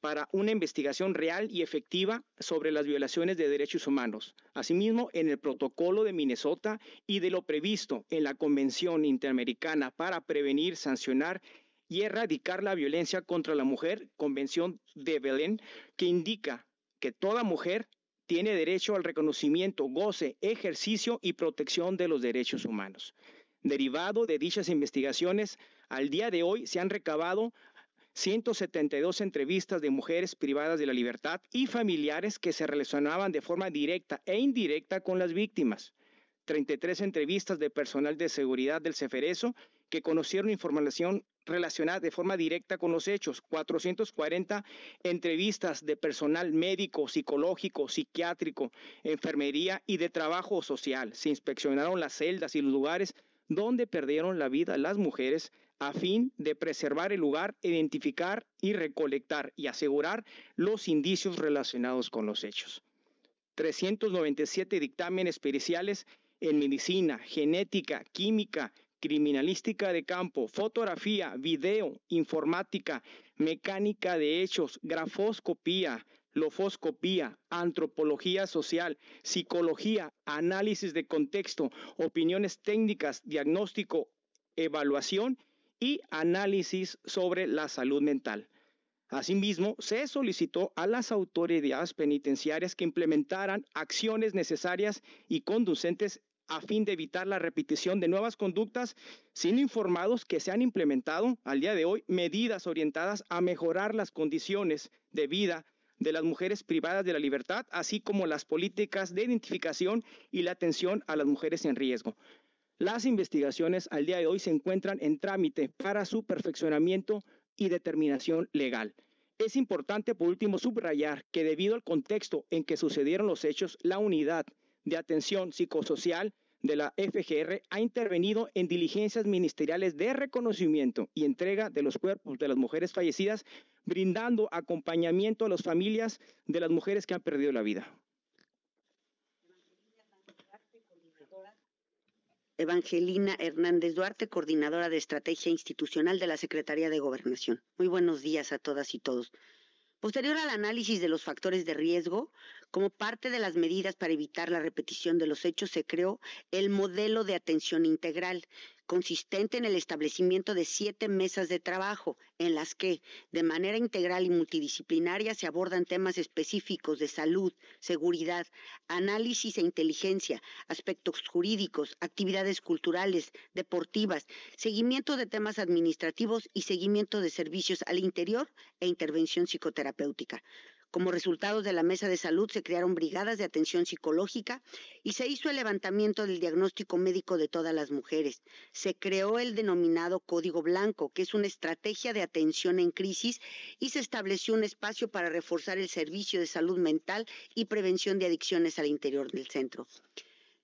para una investigación real y efectiva sobre las violaciones de derechos humanos. Asimismo, en el protocolo de Minnesota y de lo previsto en la Convención Interamericana para prevenir, sancionar y erradicar la violencia contra la mujer, Convención de Belén, que indica que toda mujer tiene derecho al reconocimiento, goce, ejercicio y protección de los derechos humanos. Derivado de dichas investigaciones, al día de hoy se han recabado 172 entrevistas de mujeres privadas de la libertad y familiares que se relacionaban de forma directa e indirecta con las víctimas. 33 entrevistas de personal de seguridad del CEFERESO que conocieron información relacionada de forma directa con los hechos, 440 entrevistas de personal médico, psicológico, psiquiátrico, enfermería y de trabajo social. Se inspeccionaron las celdas y los lugares donde perdieron la vida las mujeres a fin de preservar el lugar, identificar y recolectar y asegurar los indicios relacionados con los hechos. 397 dictámenes periciales en medicina, genética, química, criminalística de campo, fotografía, video, informática, mecánica de hechos, grafoscopía, lofoscopía, antropología social, psicología, análisis de contexto, opiniones técnicas, diagnóstico, evaluación y análisis sobre la salud mental. Asimismo, se solicitó a las autoridades penitenciarias que implementaran acciones necesarias y conducentes a fin de evitar la repetición de nuevas conductas sin informados que se han implementado al día de hoy medidas orientadas a mejorar las condiciones de vida de las mujeres privadas de la libertad, así como las políticas de identificación y la atención a las mujeres en riesgo. Las investigaciones al día de hoy se encuentran en trámite para su perfeccionamiento y determinación legal. Es importante, por último, subrayar que debido al contexto en que sucedieron los hechos, la unidad de atención psicosocial de la FGR ha intervenido en diligencias ministeriales de reconocimiento y entrega de los cuerpos de las mujeres fallecidas, brindando acompañamiento a las familias de las mujeres que han perdido la vida.
Evangelina Hernández Duarte, coordinadora de Estrategia Institucional de la Secretaría de Gobernación. Muy buenos días a todas y todos. Posterior al análisis de los factores de riesgo, como parte de las medidas para evitar la repetición de los hechos, se creó el modelo de atención integral, consistente en el establecimiento de siete mesas de trabajo en las que, de manera integral y multidisciplinaria, se abordan temas específicos de salud, seguridad, análisis e inteligencia, aspectos jurídicos, actividades culturales, deportivas, seguimiento de temas administrativos y seguimiento de servicios al interior e intervención psicoterapéutica. Como resultado de la mesa de salud se crearon brigadas de atención psicológica y se hizo el levantamiento del diagnóstico médico de todas las mujeres. Se creó el denominado Código Blanco, que es una estrategia de atención en crisis y se estableció un espacio para reforzar el servicio de salud mental y prevención de adicciones al interior del centro.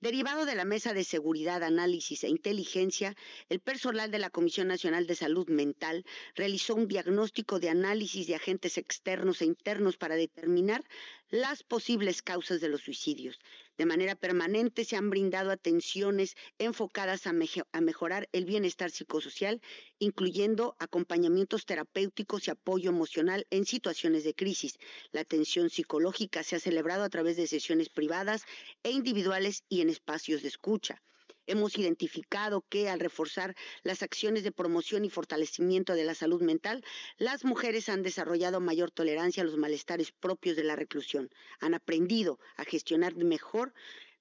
Derivado de la Mesa de Seguridad, Análisis e Inteligencia, el personal de la Comisión Nacional de Salud Mental realizó un diagnóstico de análisis de agentes externos e internos para determinar las posibles causas de los suicidios. De manera permanente se han brindado atenciones enfocadas a, mejorar el bienestar psicosocial, incluyendo acompañamientos terapéuticos y apoyo emocional en situaciones de crisis. La atención psicológica se ha celebrado a través de sesiones privadas e individuales y en espacios de escucha. Hemos identificado que al reforzar las acciones de promoción y fortalecimiento de la salud mental, las mujeres han desarrollado mayor tolerancia a los malestares propios de la reclusión, han aprendido a gestionar mejor,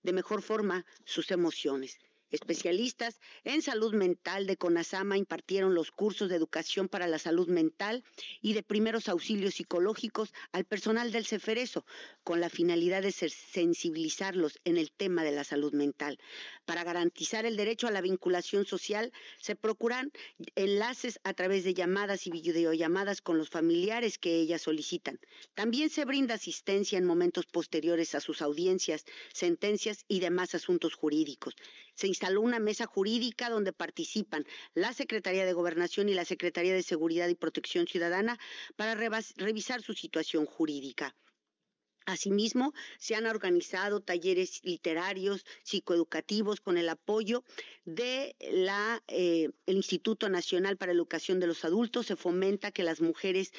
de mejor forma sus emociones. Especialistas en salud mental de CONASAMA impartieron los cursos de educación para la salud mental y de primeros auxilios psicológicos al personal del Cefereso, con la finalidad de sensibilizarlos en el tema de la salud mental. Para garantizar el derecho a la vinculación social, se procuran enlaces a través de llamadas y videollamadas con los familiares que ellas solicitan. También se brinda asistencia en momentos posteriores a sus audiencias, sentencias y demás asuntos jurídicos se instaló una mesa jurídica donde participan la Secretaría de Gobernación y la Secretaría de Seguridad y Protección Ciudadana para revisar su situación jurídica. Asimismo, se han organizado talleres literarios, psicoeducativos, con el apoyo del eh, Instituto Nacional para la Educación de los Adultos. Se fomenta que las mujeres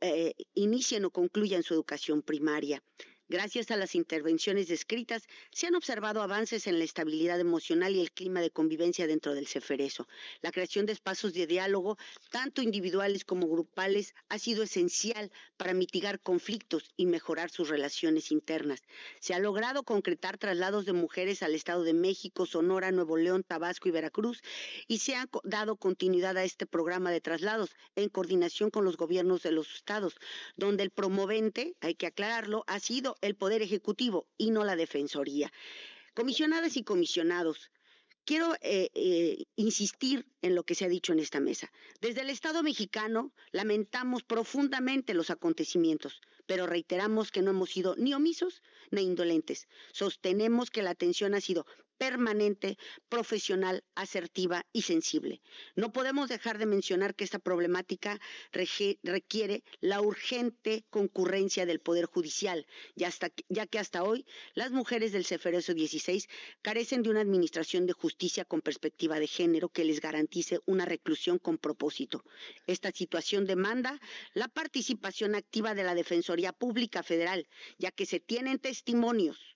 eh, inicien o concluyan su educación primaria. Gracias a las intervenciones descritas, se han observado avances en la estabilidad emocional y el clima de convivencia dentro del Ceferezo. La creación de espacios de diálogo, tanto individuales como grupales, ha sido esencial para mitigar conflictos y mejorar sus relaciones internas. Se ha logrado concretar traslados de mujeres al Estado de México, Sonora, Nuevo León, Tabasco y Veracruz, y se ha dado continuidad a este programa de traslados en coordinación con los gobiernos de los estados, donde el promovente, hay que aclararlo, ha sido el Poder Ejecutivo y no la Defensoría. Comisionadas y comisionados, quiero eh, eh, insistir en lo que se ha dicho en esta mesa. Desde el Estado mexicano lamentamos profundamente los acontecimientos, pero reiteramos que no hemos sido ni omisos ni indolentes. Sostenemos que la atención ha sido permanente, profesional, asertiva y sensible. No podemos dejar de mencionar que esta problemática requiere la urgente concurrencia del Poder Judicial, ya, que hasta hoy las mujeres del Cefereso 16 carecen de una administración de justicia con perspectiva de género que les garantice una reclusión con propósito. Esta situación demanda la participación activa de la Defensoría Pública Federal, ya que se tienen testimonios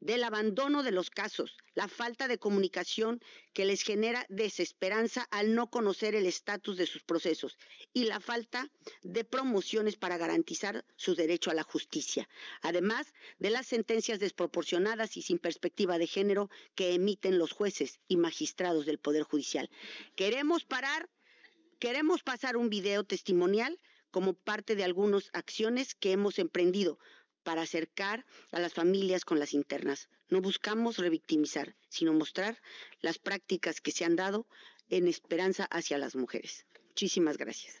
del abandono de los casos, la falta de comunicación que les genera desesperanza al no conocer el estatus de sus procesos y la falta de promociones para garantizar su derecho a la justicia, además de las sentencias desproporcionadas y sin perspectiva de género que emiten los jueces y magistrados del Poder Judicial. Queremos parar, queremos pasar un video testimonial como parte de algunas acciones que hemos emprendido para acercar a las familias con las internas. No buscamos revictimizar, sino mostrar las prácticas que se han dado en esperanza hacia las mujeres. Muchísimas gracias.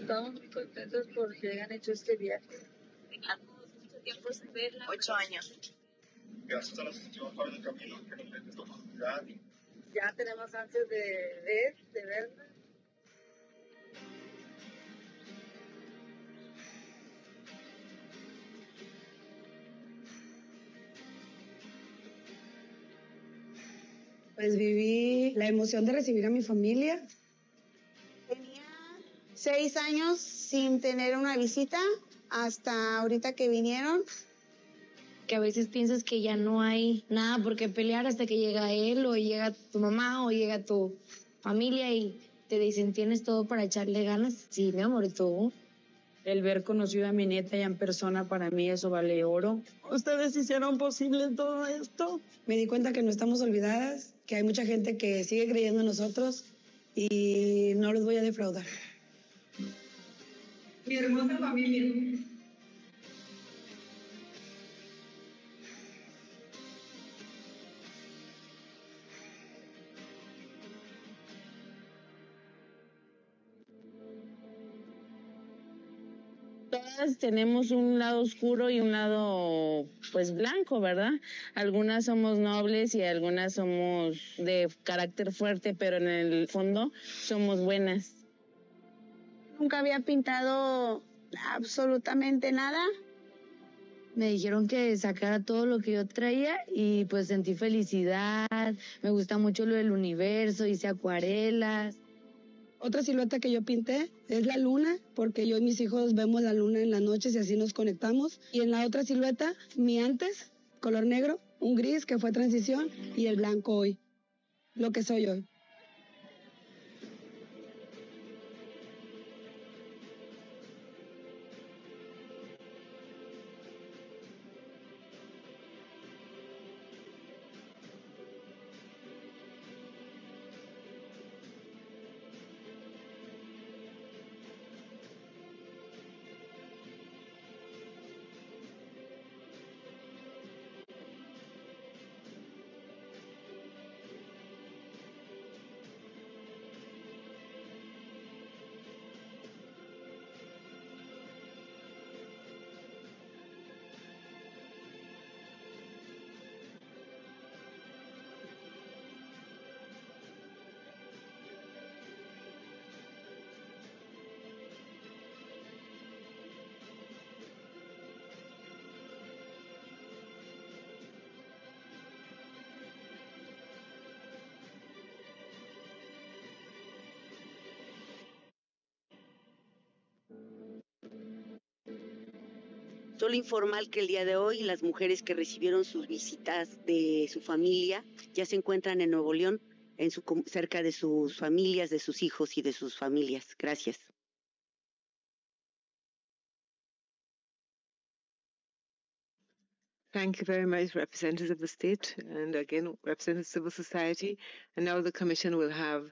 Estamos
muy contentos que hayan hecho este viaje.
mucho tiempo sin verla.
Ocho años.
Gracias a la asociación por el camino que nos tomado.
Ya tenemos antes de ver, de verla
pues viví
la emoción de recibir a mi familia. Tenía seis años
sin tener una visita hasta ahorita que vinieron. Que a veces piensas que ya no hay nada por qué pelear hasta que llega él o llega tu mamá o
llega tu familia y te dicen tienes todo para echarle ganas. Sí, mi amor, todo.
El ver conocido a mi nieta ya en persona para mí eso vale oro. Ustedes hicieron posible todo esto. Me di cuenta que no estamos olvidadas, que hay mucha gente que sigue creyendo en nosotros y no los voy a defraudar.
Mi hermosa familia.
tenemos un lado oscuro y un lado pues blanco, ¿verdad? Algunas somos nobles y algunas somos de carácter fuerte, pero en el fondo somos buenas. Nunca había
pintado absolutamente nada.
Me dijeron que sacara todo lo que yo traía y pues sentí felicidad. Me gusta mucho lo del universo,
hice acuarelas. Otra silueta que yo pinté es la luna, porque yo y mis hijos vemos la luna en las noches y así nos conectamos. Y en la otra silueta, mi antes, color negro, un gris que fue transición y el blanco hoy, lo que soy hoy.
Solo que el día de hoy las mujeres que recibieron sus visitas de su familia ya se encuentran en Nuevo León, en su, cerca de sus familias, de sus hijos y de sus familias. Gracias.
Thank you very much, representatives of the state and again, representatives of civil society. And now the Commission will have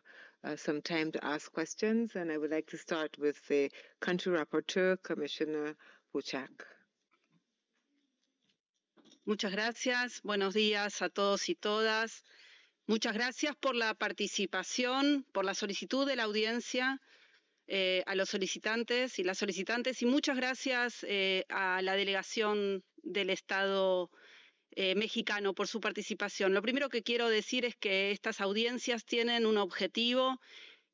uh, some time to ask questions. And I would like to start with the country rapporteur, Commissioner Buchak.
Muchas gracias. Buenos días a todos y todas. Muchas gracias por la participación, por la solicitud de la audiencia, eh, a los solicitantes y las solicitantes, y muchas gracias eh, a la delegación del Estado eh, mexicano por su participación. Lo primero que quiero decir es que estas audiencias tienen un objetivo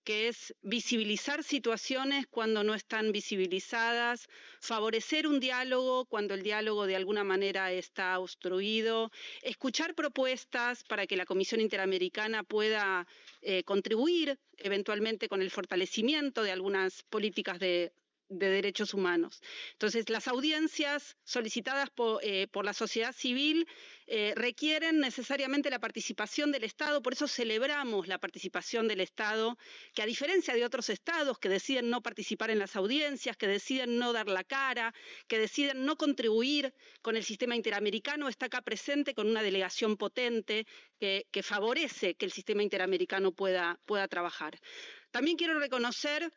que es visibilizar situaciones cuando no están visibilizadas, favorecer un diálogo cuando el diálogo de alguna manera está obstruido, escuchar propuestas para que la Comisión Interamericana pueda eh, contribuir eventualmente con el fortalecimiento de algunas políticas de de derechos humanos. Entonces, las audiencias solicitadas eh, por, la sociedad civil eh, requieren necesariamente la participación del Estado, por eso celebramos la participación del Estado, que a diferencia de otros estados que deciden no participar en las audiencias, que deciden no dar la cara, que deciden no contribuir con el sistema interamericano, está acá presente con una delegación potente que, favorece que el sistema interamericano pueda, pueda trabajar. También quiero reconocer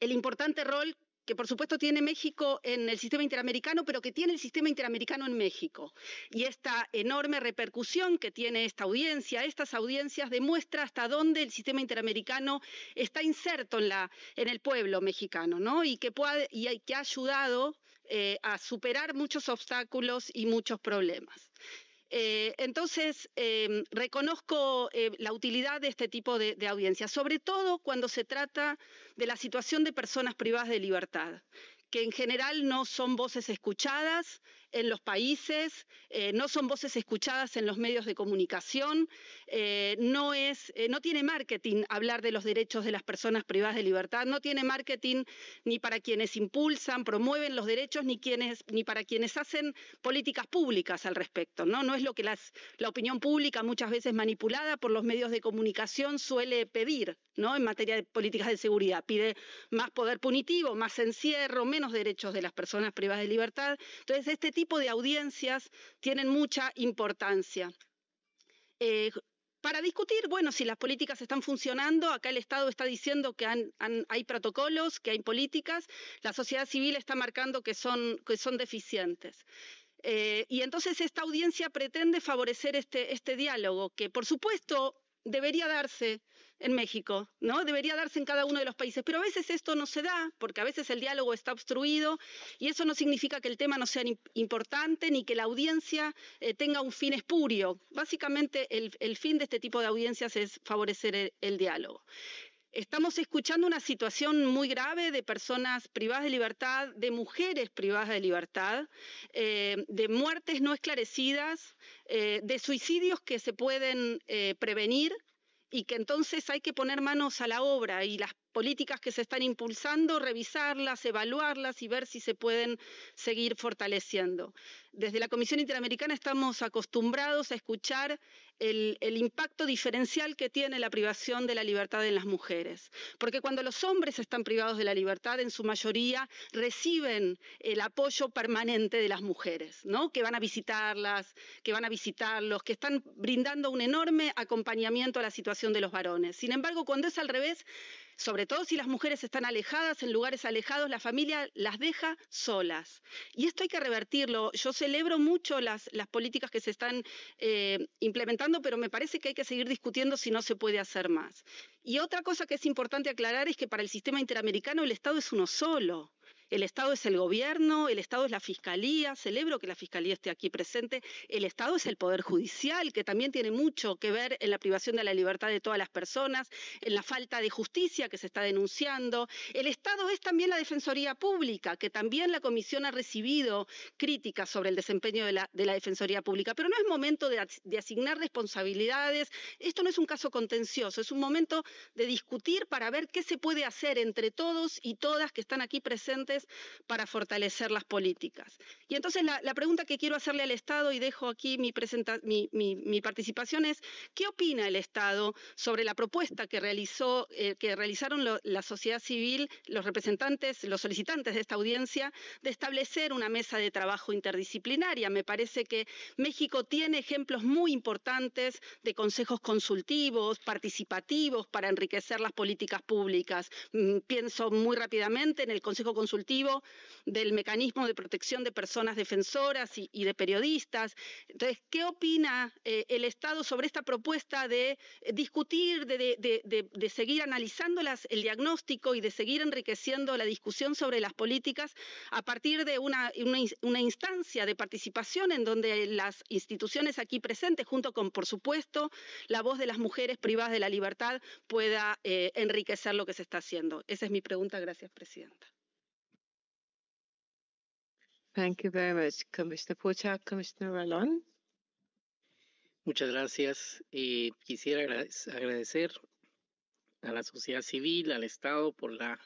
el importante rol que por supuesto tiene México en el sistema interamericano, pero que tiene el sistema interamericano en México. Y esta enorme repercusión que tiene esta audiencia, estas audiencias demuestra hasta dónde el sistema interamericano está inserto en, el pueblo mexicano, ¿no? Y que, ha ayudado eh, a superar muchos obstáculos y muchos problemas. Eh, entonces, em, reconozco eh, la utilidad de este tipo de audiencias, sobre todo cuando se trata de la situación de personas privadas de libertad, que en general no son voces escuchadas, en los países, eh, no son voces escuchadas en los medios de comunicación, eh, no, es, eh, no tiene marketing hablar de los derechos de las personas privadas de libertad, no tiene marketing ni para quienes impulsan, promueven los derechos, ni, quienes, ni para quienes hacen políticas públicas al respecto. No, no es lo que las, la opinión pública, muchas veces manipulada por los medios de comunicación, suele pedir ¿no? en materia de políticas de seguridad. Pide más poder punitivo, más encierro, menos derechos de las personas privadas de libertad. Entonces, este tipo tipo de audiencias tienen mucha importancia. Eh, para discutir, bueno, si las políticas están funcionando, acá el Estado está diciendo que hay protocolos, que hay políticas, la sociedad civil está marcando que son, son deficientes. Eh, y entonces esta audiencia pretende favorecer este, este diálogo, que por supuesto debería darse en México, ¿no? Debería darse en cada uno de los países, pero a veces esto no se da, porque a veces el diálogo está obstruido y eso no significa que el tema no sea importante ni que la audiencia eh, tenga un fin espurio. Básicamente el, fin de este tipo de audiencias es favorecer el, diálogo. Estamos escuchando una situación muy grave de personas privadas de libertad, de mujeres privadas de libertad, eh, de muertes no esclarecidas, eh, de suicidios que se pueden prevenir y que entonces hay que poner manos a la obra y las políticas que se están impulsando, revisarlas, evaluarlas y ver si se pueden seguir fortaleciendo. Desde la Comisión Interamericana estamos acostumbrados a escuchar el, impacto diferencial que tiene la privación de la libertad en las mujeres. Porque cuando los hombres están privados de la libertad, en su mayoría reciben el apoyo permanente de las mujeres, ¿no? que van a visitarlas, que van a visitarlos, que están brindando un enorme acompañamiento a la situación de los varones. Sin embargo, cuando es al revés, sobre todo si las mujeres están alejadas, en lugares alejados, la familia las deja solas. Y esto hay que revertirlo. Yo celebro mucho las, políticas que se están eh, implementando, pero me parece que hay que seguir discutiendo si no se puede hacer más. Y otra cosa que es importante aclarar es que para el sistema interamericano el Estado es uno solo. El Estado es el gobierno, el Estado es la fiscalía, celebro que la fiscalía esté aquí presente, el Estado es el poder judicial, que también tiene mucho que ver en la privación de la libertad de todas las personas, en la falta de justicia que se está denunciando. El Estado es también la Defensoría Pública, que también la Comisión ha recibido críticas sobre el desempeño de la, Defensoría Pública, pero no es momento de asignar responsabilidades, esto no es un caso contencioso, es un momento de discutir para ver qué se puede hacer entre todos y todas que están aquí presentes para fortalecer las políticas. Y entonces la, pregunta que quiero hacerle al Estado y dejo aquí mi, mi, participación es, ¿qué opina el Estado sobre la propuesta que, realizó, eh, que realizaron la sociedad civil, los representantes, los solicitantes de esta audiencia, de establecer una mesa de trabajo interdisciplinaria? Me parece que México tiene ejemplos muy importantes de consejos consultivos, participativos, para enriquecer las políticas públicas. Mm, pienso muy rápidamente en el Consejo Consultivo del mecanismo de protección de personas defensoras y, de periodistas. Entonces, ¿qué opina eh, el Estado sobre esta propuesta de eh, discutir, de, seguir analizando el diagnóstico y de seguir enriqueciendo la discusión sobre las políticas a partir de una, instancia de participación en donde las instituciones aquí presentes, junto con, por supuesto, la voz de las mujeres privadas de la libertad, pueda eh, enriquecer lo que se está haciendo? Esa es mi pregunta. Gracias, Presidenta.
Thank you very much, Commissioner Pocha, Commissioner Rallon.
Muchas gracias. quisiera agradecer a la sociedad civil, al Estado, por la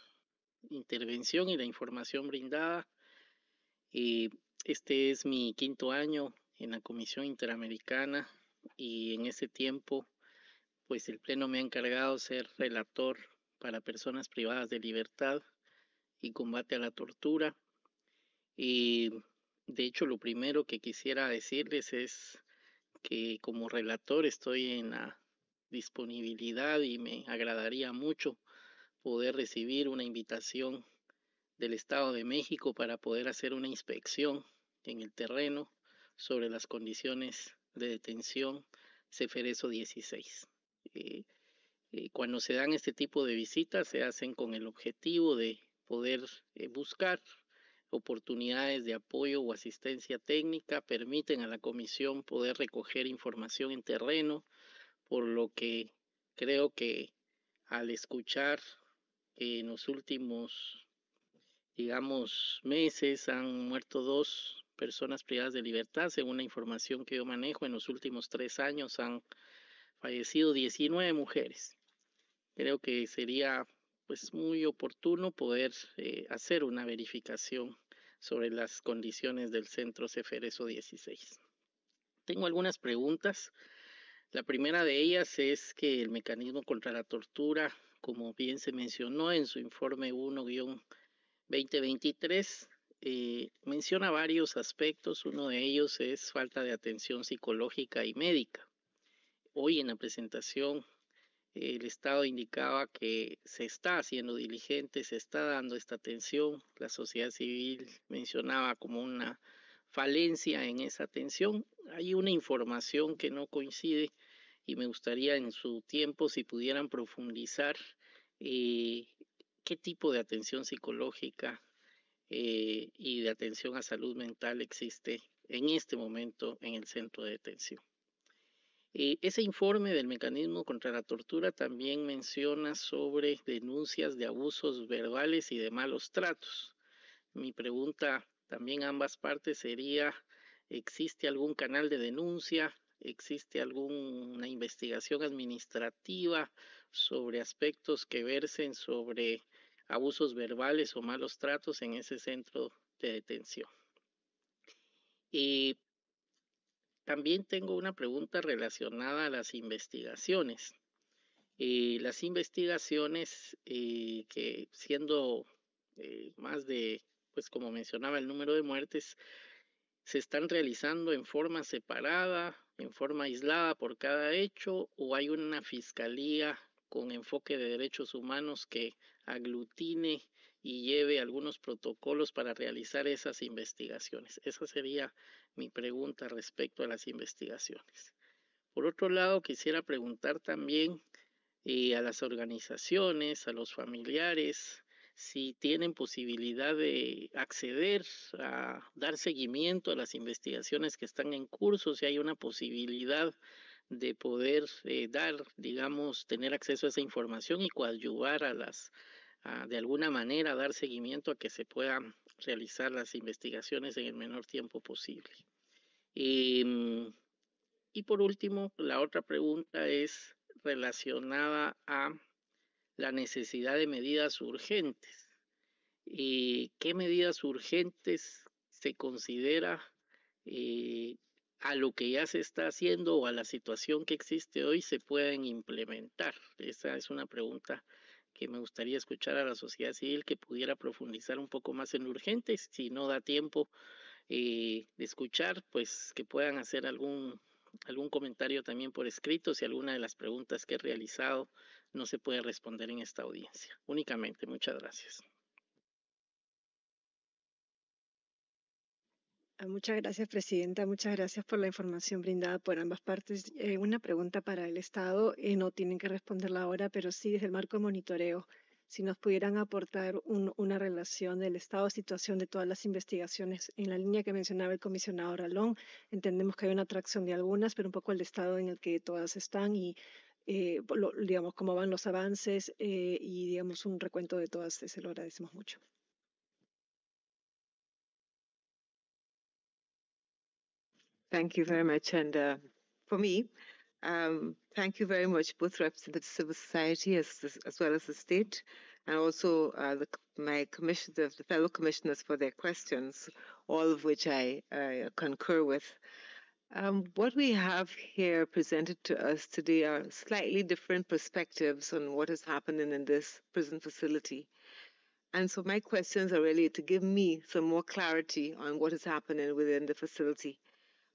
intervención y la información brindada. este es mi quinto año en la Comisión Interamericana y en este tiempo, pues el Pleno me ha encargado ser relator para personas privadas de libertad y combate a la tortura y de hecho, lo primero que quisiera decirles es que como relator estoy en la disponibilidad y me agradaría mucho poder recibir una invitación del Estado de México para poder hacer una inspección en el terreno sobre las condiciones de detención Cefereso 16. Eh, eh, cuando se dan este tipo de visitas se hacen con el objetivo de poder eh, buscar oportunidades de apoyo o asistencia técnica permiten a la comisión poder recoger información en terreno, por lo que creo que al escuchar que en los últimos, digamos, meses han muerto dos personas privadas de libertad, según la información que yo manejo, en los últimos tres años han fallecido 19 mujeres. Creo que sería pues muy oportuno poder eh, hacer una verificación sobre las condiciones del centro Cefereso 16. Tengo algunas preguntas. La primera de ellas es que el mecanismo contra la tortura, como bien se mencionó en su informe 1-2023, eh, menciona varios aspectos. Uno de ellos es falta de atención psicológica y médica. Hoy en la presentación el Estado indicaba que se está haciendo diligente, se está dando esta atención, la sociedad civil mencionaba como una falencia en esa atención. Hay una información que no coincide y me gustaría en su tiempo si pudieran profundizar eh, qué tipo de atención psicológica eh, y de atención a salud mental existe en este momento en el centro de detención. Eh, ese informe del mecanismo contra la tortura también menciona sobre denuncias de abusos verbales y de malos tratos. Mi pregunta también a ambas partes sería, ¿existe algún canal de denuncia? ¿Existe alguna investigación administrativa sobre aspectos que versen sobre abusos verbales o malos tratos en ese centro de detención? Eh, también tengo una pregunta relacionada a las investigaciones. Eh, las investigaciones eh, que siendo eh, más de, pues como mencionaba, el número de muertes, se están realizando en forma separada, en forma aislada por cada hecho, o hay una fiscalía con enfoque de derechos humanos que aglutine y lleve algunos protocolos para realizar esas investigaciones. Esa sería mi pregunta respecto a las investigaciones. Por otro lado, quisiera preguntar también eh, a las organizaciones, a los familiares, si tienen posibilidad de acceder a dar seguimiento a las investigaciones que están en curso, si hay una posibilidad de poder eh, dar, digamos, tener acceso a esa información y coadyuvar a las de alguna manera dar seguimiento a que se puedan realizar las investigaciones en el menor tiempo posible. Mm, y, por último, la otra pregunta es relacionada a la necesidad de medidas urgentes. ¿Y ¿Qué medidas urgentes se considera eh, a lo que ya se está haciendo o a la situación que existe hoy se pueden implementar? Esa es una pregunta que me gustaría escuchar a la sociedad civil que pudiera profundizar un poco más en lo urgente. Si no da tiempo eh, de escuchar, pues que puedan hacer algún algún comentario también por escrito si alguna de las preguntas que he realizado no se puede responder en esta audiencia. Únicamente, muchas gracias.
Ah, muchas gracias, Presidenta. Muchas gracias por la información brindada por ambas partes. Eh, una pregunta para el Estado, eh, no tienen que responderla ahora, pero sí desde el marco de monitoreo. Si nos pudieran aportar una relación del estado de situación de todas las investigaciones en la línea que mencionaba el comisionado Ralón, entendemos que hay una atracción de algunas, pero un poco el estado en el que todas están y, eh, digamos, cómo van los avances y, digamos, un recuento de todas, se lo agradecemos mucho.
Thank you very much. And uh, for me, um, thank you very much, both reps of the civil society as, as well as the state, and also uh, the, my commissioners, the, fellow commissioners for their questions, all of which I concur with. Um, what we have here presented to us today are slightly different perspectives on what is happening in this prison facility. And so my questions are really to give me some more clarity on what is happening within the facility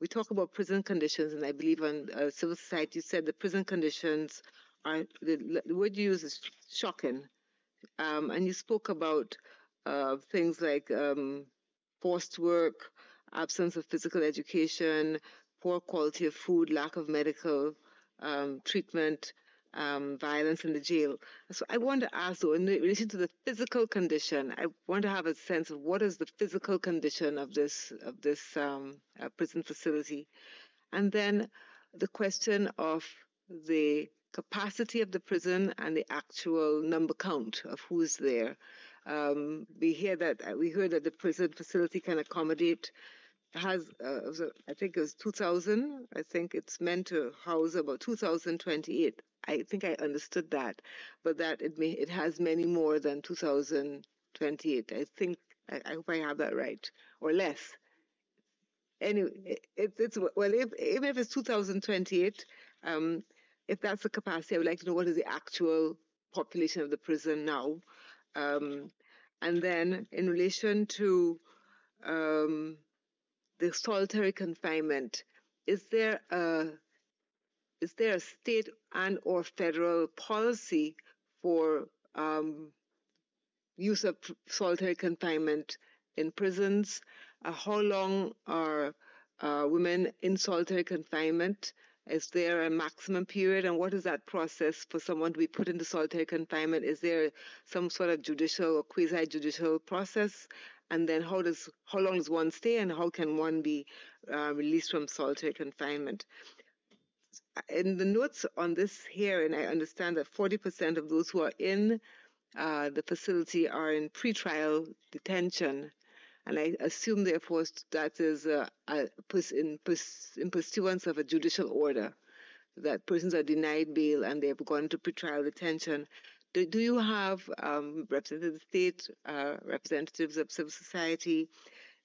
we talk about prison conditions, and I believe on uh, civil society you said the prison conditions are the, the word you use is shocking, um, and you spoke about uh, things like um, forced work, absence of physical education, poor quality of food, lack of medical um, treatment, um, violence in the jail. So I want to ask, though, in relation to the physical condition, I want to have a sense of what is the physical condition of this of this um, uh, prison facility, and then the question of the capacity of the prison and the actual number count of who's there. Um, we hear that uh, we heard that the prison facility can accommodate has, uh, I think it was 2000, I think it's meant to house about 2028. I think I understood that, but that it may, it has many more than 2028. I think, I, I hope I have that right, or less. Anyway, it, it's, well, if, even if it's 2028, um, if that's the capacity, I would like to know what is the actual population of the prison now. Um, and then in relation to, um, the solitary confinement, is there a is there a state and or federal policy for um, use of solitary confinement in prisons? Uh, how long are uh, women in solitary confinement? Is there a maximum period, and what is that process for someone to be put into solitary confinement? Is there some sort of judicial or quasi-judicial process, and then how does how long does one stay and how can one be uh, released from solitary confinement in the notes on this hearing, i understand that 40% of those who are in uh, the facility are in pretrial detention and I assume, therefore, that is uh, in, in pursuance of a judicial order that persons are denied bail and they have gone to pretrial detention do, do you have um, representatives of the state, uh, representatives of civil society?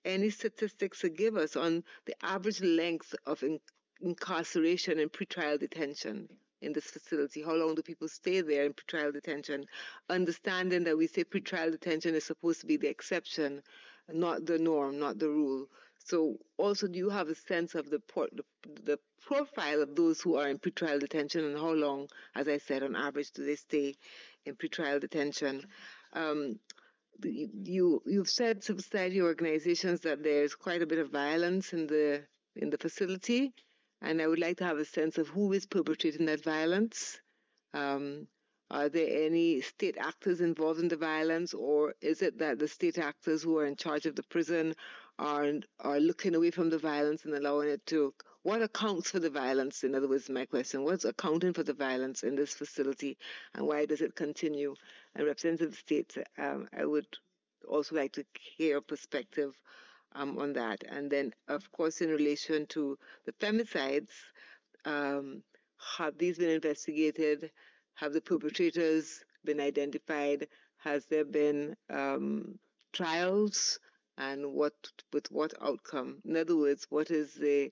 Any statistics to give us on the average length of in- incarceration and pretrial detention? in this facility? How long do people stay there in pretrial detention? Understanding that we say pretrial detention is supposed to be the exception, not the norm, not the rule. So also, do you have a sense of the, por- the, the profile of those who are in pretrial detention and how long, as I said, on average, do they stay in pretrial detention? Um, you you've said to society organizations that there's quite a bit of violence in the in the facility, and I would like to have a sense of who is perpetrating that violence. Um, are there any state actors involved in the violence, or is it that the state actors who are in charge of the prison are, are uh, looking away from the violence and allowing it to what accounts for the violence? In other words, my question, what's accounting for the violence in this facility and why does it continue? And Representative States, um, I would also like to hear a perspective um, on that. And then, of course, in relation to the femicides, um, have these been investigated? Have the perpetrators been identified? Has there been um, trials? and what with what outcome. In other words, what is the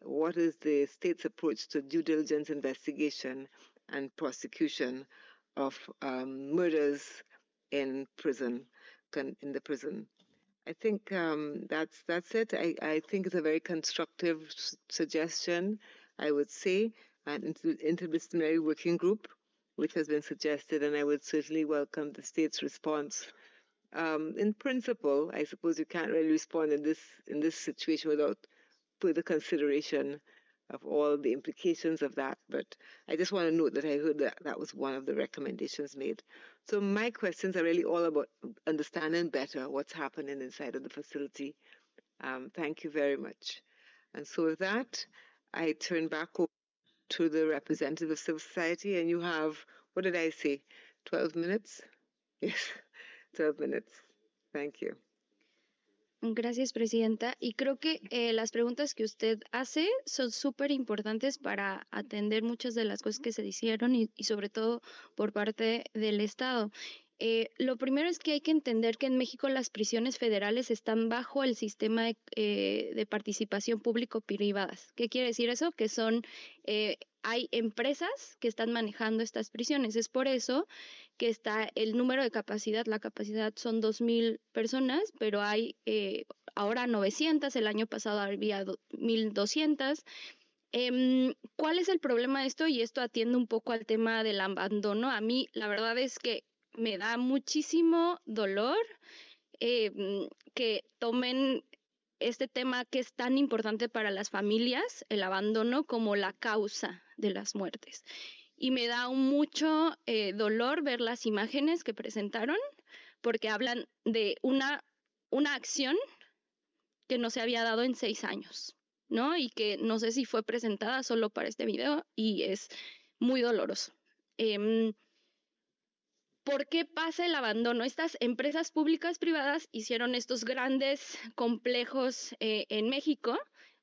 what is the state's approach to due diligence investigation and prosecution of um, murders in prison in the prison? I think um, that's that's it. I, I think it's a very constructive suggestion. I would say an inter- interdisciplinary working group, which has been suggested, and I would certainly welcome the state's response um, in principle, I suppose you can't really respond in this in this situation without further consideration of all the implications of that. But I just want to note that I heard that that was one of the recommendations made. So my questions are really all about understanding better what's happening inside of the facility. Um, thank you very much. And so with that, I turn back over to the representative of civil society, and you have what did I say? Twelve minutes. Yes. 12 minutes. Thank
Gracias, Presidenta. Y creo que eh, las preguntas que usted hace son súper importantes para atender muchas de las cosas que se hicieron y, sobre todo por parte del Estado. Eh, lo primero es que hay que entender que en México las prisiones federales están bajo el sistema de, eh, participación público-privadas. ¿Qué quiere decir eso? Que son eh, hay empresas que están manejando estas prisiones. Es por eso que está el número de capacidad, la capacidad son 2.000 personas, pero hay eh, ahora 900, el año pasado había 1.200. Em, ¿Cuál es el problema de esto? Y esto atiende un poco al tema del abandono. A mí la verdad es que me da muchísimo dolor em, que tomen este tema que es tan importante para las familias, el abandono, como la causa de las muertes. Y me da mucho eh, dolor ver las imágenes que presentaron porque hablan de una, una acción que no se había dado en seis años, ¿no? Y que no sé si fue presentada solo para este video y es muy doloroso. Em, ¿Por qué pasa el abandono? Estas empresas públicas privadas hicieron estos grandes complejos eh, en México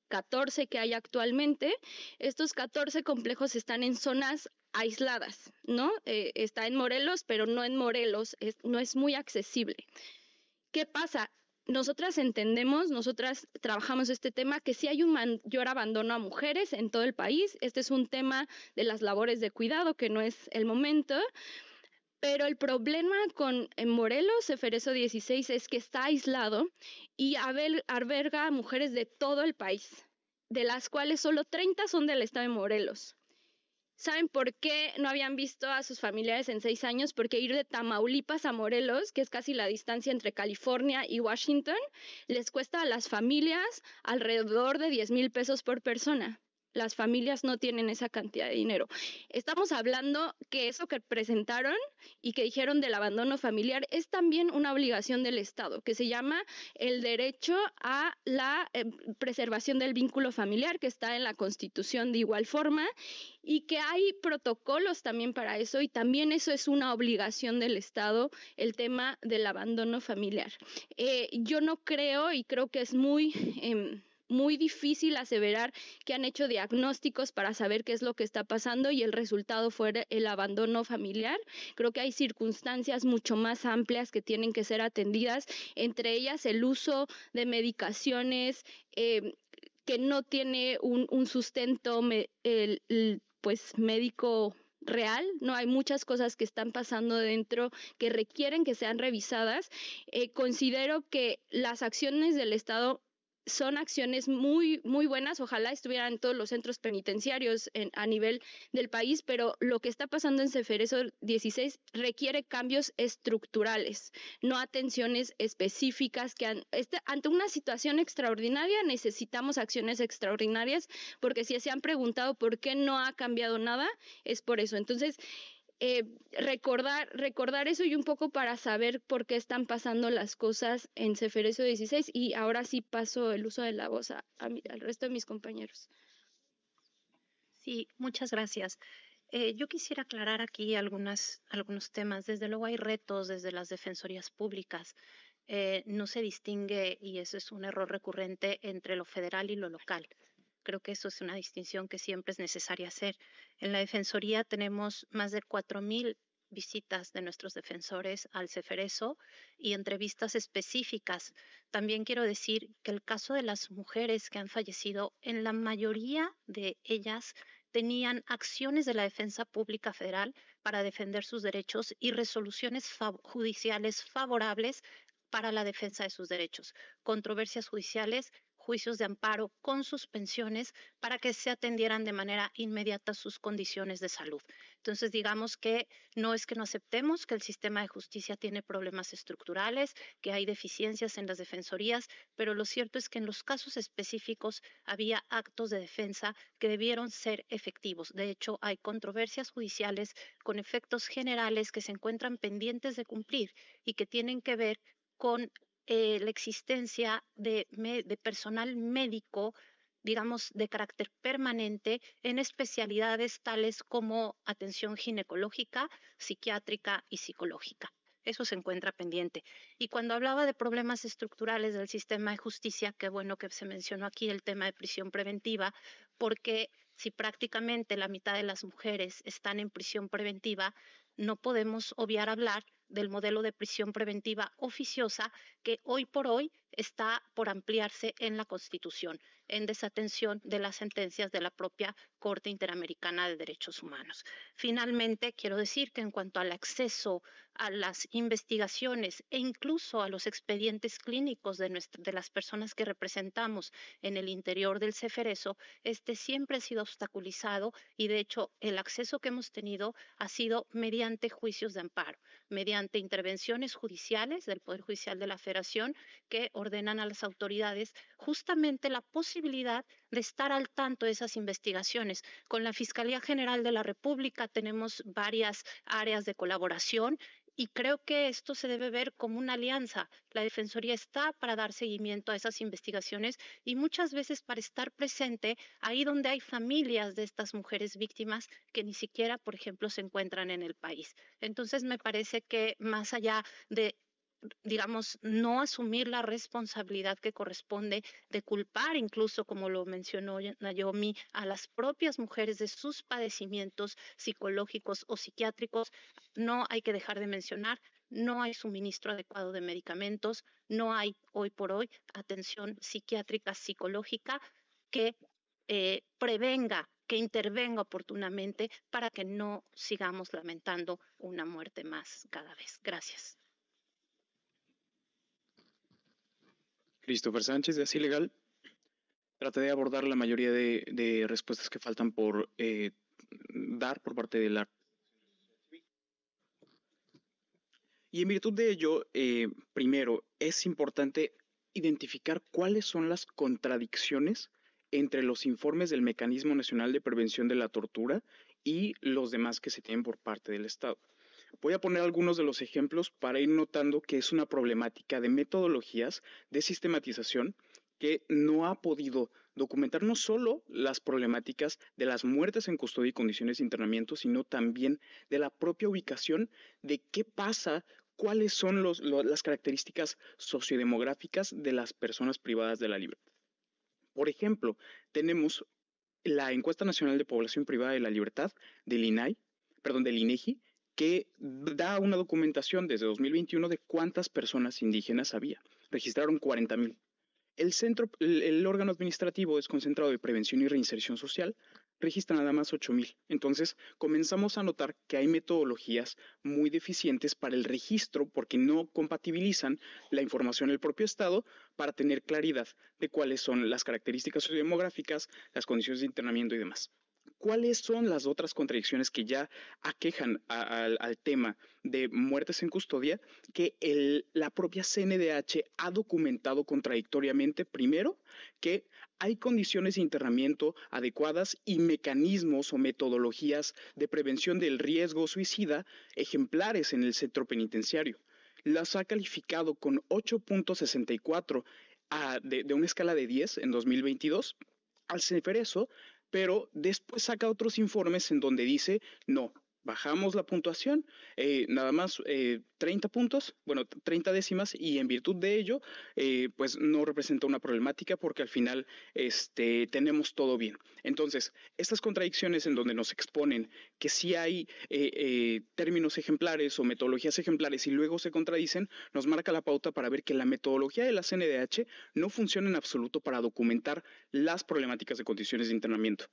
14 que hay actualmente, estos 14 complejos están en zonas aisladas, ¿no? Eh, está en Morelos, pero no en Morelos, no es muy accesible. ¿Qué pasa? Nosotras entendemos, nosotras trabajamos este tema, que sí hay un mayor abandono a mujeres en todo el país. Este es un tema de las labores de cuidado, que no es el momento, pero el problema con Morelos, Efereso 16, es que está aislado y alberga a mujeres de todo el país, de las cuales solo 30 son del estado de Morelos. ¿Saben por qué no habían visto a sus familiares en seis años? Porque ir de Tamaulipas a Morelos, que es casi la distancia entre California y Washington, les cuesta a las familias alrededor de 10 mil pesos por persona las familias no tienen esa cantidad de dinero. Estamos hablando que eso que presentaron y que dijeron del abandono familiar es también una obligación del Estado, que se llama el derecho a la eh, preservación del vínculo familiar, que está en la Constitución de igual forma, y que hay protocolos también para eso, y también eso es una obligación del Estado, el tema del abandono familiar. Eh, yo no creo, y creo que es muy... Em, muy difícil aseverar que han hecho diagnósticos para saber qué es lo que está pasando y el resultado fue el abandono familiar. Creo que hay circunstancias mucho más amplias que tienen que ser atendidas, entre ellas el uso de medicaciones eh, que no tiene un, sustento el, pues médico real, no hay muchas cosas que están pasando dentro que requieren que sean revisadas. Eh, considero que las acciones del Estado son acciones muy, muy buenas. Ojalá estuvieran en todos los centros penitenciarios en, a nivel del país, pero lo que está pasando en Ceferezo 16 requiere cambios estructurales, no atenciones específicas que este, ante una situación extraordinaria necesitamos acciones extraordinarias, porque si se han preguntado por qué no ha cambiado nada, es por eso. Entonces, eh, recordar, recordar eso y un poco para saber por qué están pasando las cosas en seferesio 16 y ahora sí paso el uso de la voz a, al resto de mis compañeros.
Sí, muchas gracias. Eh, yo quisiera aclarar aquí algunas, algunos temas. Desde luego hay retos desde las defensorías públicas. Eh, no se distingue, y eso es un error recurrente, entre lo federal y lo local creo que eso es una distinción que siempre es necesaria hacer. En la Defensoría tenemos más de 4.000 visitas de nuestros defensores al Cefereso y entrevistas específicas. También quiero decir que el caso de las mujeres que han fallecido, en la mayoría de ellas tenían acciones de la Defensa Pública Federal para defender sus derechos y resoluciones judiciales favorables para la defensa de sus derechos, controversias judiciales juicios de amparo con suspensiones para que se atendieran de manera inmediata sus condiciones de salud. Entonces, digamos que no es que no aceptemos que el sistema de justicia tiene problemas estructurales, que hay deficiencias en las defensorías, pero lo cierto es que en los casos específicos había actos de defensa que debieron ser efectivos. De hecho, hay controversias judiciales con efectos generales que se encuentran pendientes de cumplir y que tienen que ver con eh, la existencia de, de personal médico, digamos, de carácter permanente en especialidades tales como atención ginecológica, psiquiátrica y psicológica. Eso se encuentra pendiente. Y cuando hablaba de problemas estructurales del sistema de justicia, qué bueno que se mencionó aquí el tema de prisión preventiva, porque si prácticamente la mitad de las mujeres están en prisión preventiva, no podemos obviar hablar del modelo de prisión preventiva oficiosa que hoy por hoy está por ampliarse en la Constitución en desatención de las sentencias de la propia Corte Interamericana de Derechos Humanos. Finalmente, quiero decir que en cuanto al acceso a las investigaciones e incluso a los expedientes clínicos de, de las personas que representamos en el interior del Cefereso, este siempre ha sido obstaculizado y de hecho el acceso que hemos tenido ha sido mediante juicios de amparo, mediante intervenciones judiciales del Poder Judicial de la Federación que ordenan a las autoridades justamente la posibilidad de estar al tanto de esas investigaciones. Con la Fiscalía General de la República tenemos varias áreas de colaboración y creo que esto se debe ver como una alianza. La Defensoría está para dar seguimiento a esas investigaciones y muchas veces para estar presente ahí donde hay familias de estas mujeres víctimas que ni siquiera, por ejemplo, se encuentran en el país. Entonces, me parece que más allá de digamos, no asumir la responsabilidad que corresponde de culpar, incluso como lo mencionó Naomi, a las propias mujeres de sus padecimientos psicológicos o psiquiátricos, no hay que dejar de mencionar, no hay suministro adecuado de medicamentos, no hay hoy por hoy atención psiquiátrica, psicológica que eh, prevenga que intervenga oportunamente para que no sigamos lamentando una muerte más cada vez. Gracias.
Christopher Sánchez de Así Legal. Traté de abordar la mayoría de, respuestas que faltan por eh, dar por parte de la... Y en virtud de ello, eh, primero, es importante identificar cuáles son las contradicciones entre los informes del Mecanismo Nacional de Prevención de la Tortura y los demás que se tienen por parte del Estado. Voy a poner algunos de los ejemplos para ir notando que es una problemática de metodologías de sistematización que no ha podido documentar no solo las problemáticas de las muertes en custodia y condiciones de internamiento, sino también de la propia ubicación de qué pasa, cuáles son las características sociodemográficas de las personas privadas de la libertad. Por ejemplo, tenemos la Encuesta Nacional de Población Privada de la Libertad del INAI, perdón, del INEGI, que da una documentación desde 2021 de cuántas personas indígenas había. Registraron 40.000. El centro, el, órgano administrativo desconcentrado de prevención y reinserción social registra nada más 8.000. Entonces comenzamos a notar que hay metodologías muy deficientes para el registro porque no compatibilizan la información del propio Estado para tener claridad de cuáles son las características sociodemográficas, las condiciones de internamiento y demás. ¿Cuáles son las otras contradicciones que ya aquejan al tema de muertes en custodia que la propia CNDH ha documentado contradictoriamente? Primero, que hay condiciones de internamiento adecuadas y mecanismos o metodologías de prevención del riesgo suicida ejemplares en el centro penitenciario. Las ha calificado con 8.64 de, de una escala de 10 en 2022. Al ser eso, pero después saca otros informes en donde dice, no, bajamos la puntuación, eh, nada más 30 eh, puntos, bueno, 30 décimas, y en virtud de ello, eh, pues no representa una problemática porque al final este, tenemos todo bien. Entonces, estas contradicciones en donde nos exponen que sí hay términos ejemplares o metodologías ejemplares y luego se contradicen, nos marca la pauta para ver que la metodología de la CNDH no funciona en absoluto para documentar las problemáticas de condiciones de internamiento.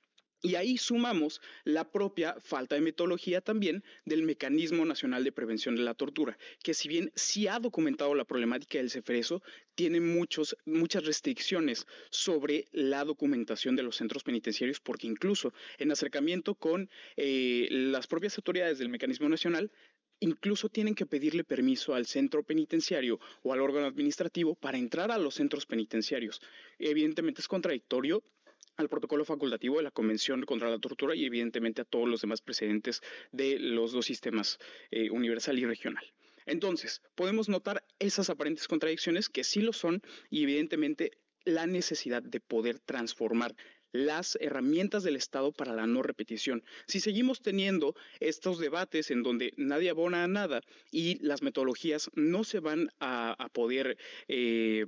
Y ahí sumamos la propia falta de metodología también del Mecanismo Nacional de Prevención de la Tortura, que si bien sí ha documentado la problemática del CEFRESO, tiene muchos, muchas restricciones sobre la documentación de los centros penitenciarios, porque incluso en acercamiento con eh, las propias autoridades del Mecanismo Nacional, incluso tienen que pedirle permiso al centro penitenciario o al órgano administrativo para entrar a los centros penitenciarios. Evidentemente es contradictorio al protocolo facultativo de la Convención contra la Tortura y evidentemente a todos los demás precedentes de los dos sistemas eh, universal y regional. Entonces, podemos notar esas aparentes contradicciones que sí lo son y evidentemente la necesidad de poder transformar las herramientas del Estado para la no repetición. Si seguimos teniendo estos debates en donde nadie abona a nada y las metodologías no se van a, poder... Eh,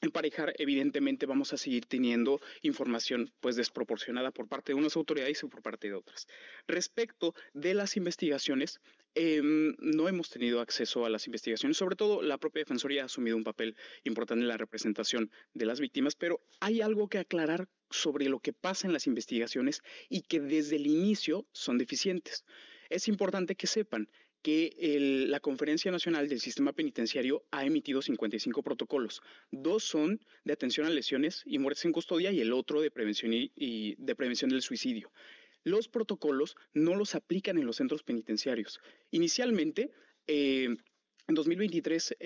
emparejar, evidentemente vamos a seguir teniendo información pues desproporcionada por parte de unas autoridades y por parte de otras. Respecto de las investigaciones, em, no hemos tenido acceso a las investigaciones, sobre todo la propia Defensoría ha asumido un papel importante en la representación de las víctimas, pero hay algo que aclarar sobre lo que pasa en las investigaciones y que desde el inicio son deficientes. Es importante que sepan que la Conferencia Nacional del Sistema Penitenciario ha emitido 55 protocolos. Dos son de atención a lesiones y muertes en custodia y el otro de prevención, de prevención del suicidio. Los protocolos no los aplican en los centros penitenciarios. Inicialmente, eh, en 2023,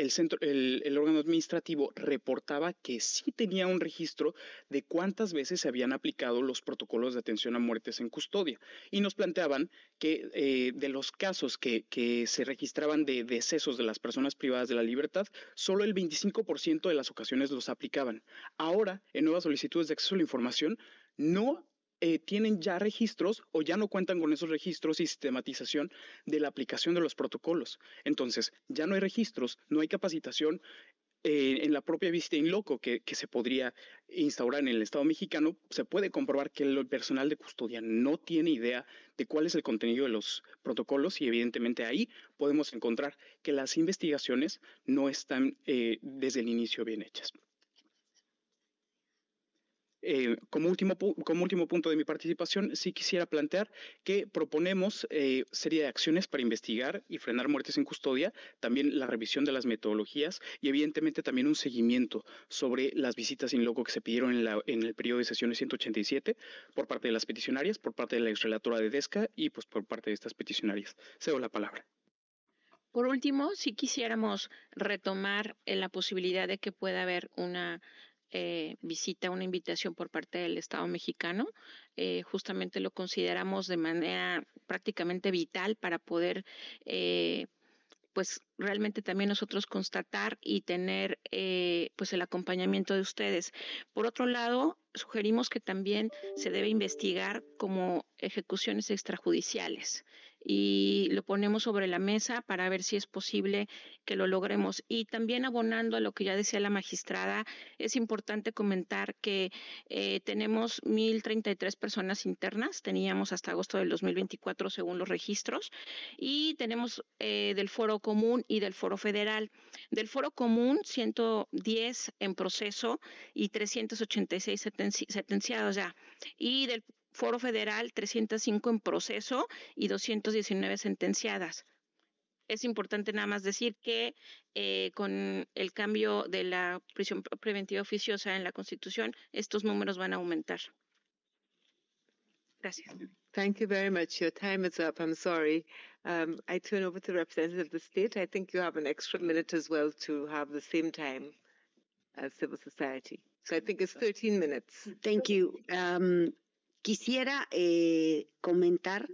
el, órgano administrativo reportaba que sí tenía un registro de cuántas veces se habían aplicado los protocolos de atención a muertes en custodia y nos planteaban que eh, de los casos que, que, se registraban de decesos de las personas privadas de la libertad, solo el 25% de las ocasiones los aplicaban. Ahora, en nuevas solicitudes de acceso a la información, no eh, tienen ya registros o ya no cuentan con esos registros y sistematización de la aplicación de los protocolos. Entonces, ya no hay registros, no hay capacitación eh, en la propia vista in loco que, se podría instaurar en el Estado mexicano. Se puede comprobar que el personal de custodia no tiene idea de cuál es el contenido de los protocolos y evidentemente ahí podemos encontrar que las investigaciones no están eh, desde el inicio bien hechas. Eh, como, último, punto de mi participación, sí quisiera plantear que proponemos eh, serie de acciones para investigar y frenar muertes en custodia, también la revisión de las metodologías y evidentemente también un seguimiento sobre las visitas in loco que se pidieron en, el periodo de sesiones 187 por parte de las peticionarias, por parte de la exrelatora de DESCA y pues por parte de estas peticionarias. Cedo la palabra.
Por último, si quisiéramos retomar eh, la posibilidad de que pueda haber una eh, visita una invitación por parte del Estado mexicano. Eh, justamente lo consideramos de manera prácticamente vital para poder, eh, pues realmente también nosotros constatar y tener, pues el acompañamiento de ustedes. Por otro lado, sugerimos que también se debe investigar como ejecuciones extrajudiciales y lo ponemos sobre la mesa para ver si es posible que lo logremos. Y también abonando a lo que ya decía la magistrada, es importante comentar que eh, tenemos 1.033 personas internas, teníamos hasta agosto del 2024 según los registros, y tenemos eh, del foro común y del foro federal. Del foro común, 110 en proceso y 386 sentenciados ya. Y del Foro Federal 305 en proceso y 219 sentenciadas. Es importante nada más decir que eh, con el cambio de la prisión preventiva oficiosa en la Constitución, estos números van a aumentar.
Gracias. Thank you very much. Your time is up. I'm sorry. Um, I turn over to the representative of the state. I think you have an extra minute as well to have the same time as civil society. So I think it's 13 minutes. Thank you. Um, Quisiera
eh, comentar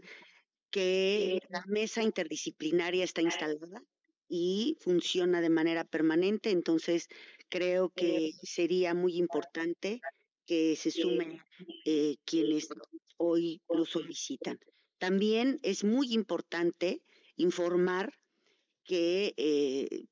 que la mesa interdisciplinaria está instalada y funciona de manera permanente, entonces creo que sería muy importante que se sumen eh, quienes hoy lo solicitan. También es muy importante informar que eh,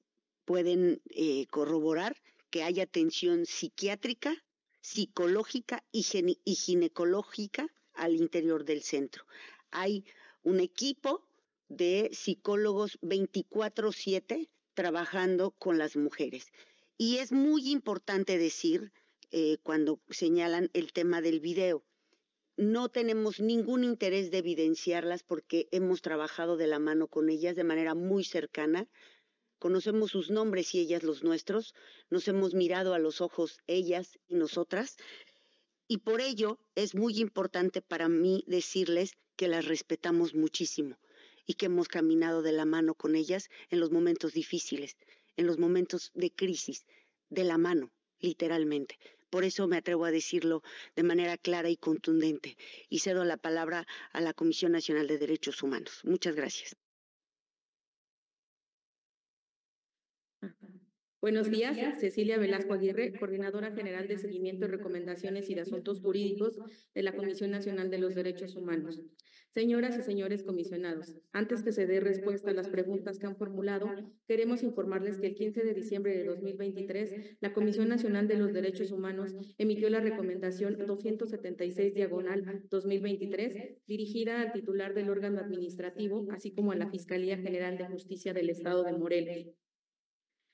pueden corroborar que hay atención psiquiátrica psicológica y, ginecológica al interior del centro. Hay un equipo de psicólogos 24/7 trabajando con las mujeres. Y es muy importante decir, eh, cuando señalan el tema del video, no tenemos ningún interés de evidenciarlas porque hemos trabajado de la mano con ellas de manera muy cercana conocemos sus nombres y ellas los nuestros, nos hemos mirado a los ojos ellas y nosotras, y por ello es muy importante para mí decirles que las respetamos muchísimo y que hemos caminado de la mano con ellas en los momentos difíciles, en los momentos de crisis, de la mano, literalmente. Por eso me atrevo a decirlo de manera clara y contundente y cedo la palabra a la Comisión Nacional de Derechos Humanos. Muchas gracias.
Buenos días, Cecilia Velasco Aguirre, coordinadora general de seguimiento, recomendaciones y de asuntos jurídicos de la Comisión Nacional de los Derechos Humanos. Señoras y señores comisionados, antes que se dé respuesta a las preguntas que han formulado, queremos informarles que el 15 de diciembre de 2023, la Comisión Nacional de los Derechos Humanos emitió la recomendación 276 diagonal 2023, dirigida al titular del órgano administrativo, así como a la Fiscalía General de Justicia del Estado de Morelos.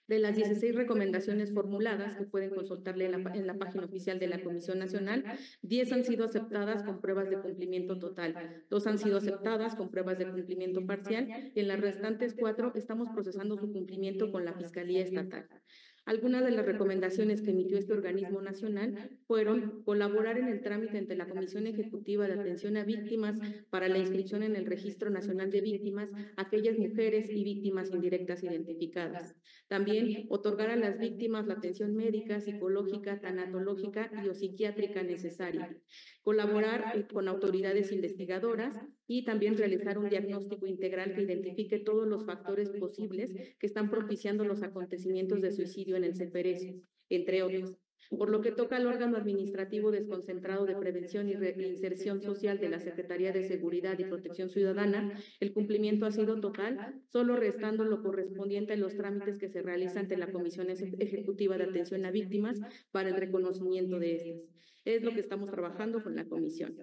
De las 16 recomendaciones formuladas que pueden consultarle en la, página oficial de la Comisión Nacional, 10 han sido aceptadas con pruebas de cumplimiento total, dos han sido aceptadas con pruebas de cumplimiento parcial y en las restantes cuatro estamos procesando su cumplimiento con la Fiscalía Estatal. Algunas de las recomendaciones que emitió este organismo nacional fueron colaborar en el trámite entre la Comisión Ejecutiva de Atención a Víctimas para la inscripción en el Registro Nacional de Víctimas aquellas mujeres y víctimas indirectas identificadas. También otorgar a las víctimas la atención médica, psicológica, tanatológica y o psiquiátrica necesaria. Colaborar eh, con autoridades investigadoras y también realizar un diagnóstico integral que identifique todos los factores posibles que están propiciando los acontecimientos de suicidio en el CPRS, entre otros. Por lo que toca al órgano administrativo desconcentrado de prevención y reinserción social de la Secretaría de Seguridad y Protección Ciudadana, el cumplimiento ha sido total, solo restando lo correspondiente en los trámites que se realizan ante la Comisión Ejecutiva de Atención a Víctimas para el reconocimiento de estas. Es lo que estamos trabajando con la Comisión.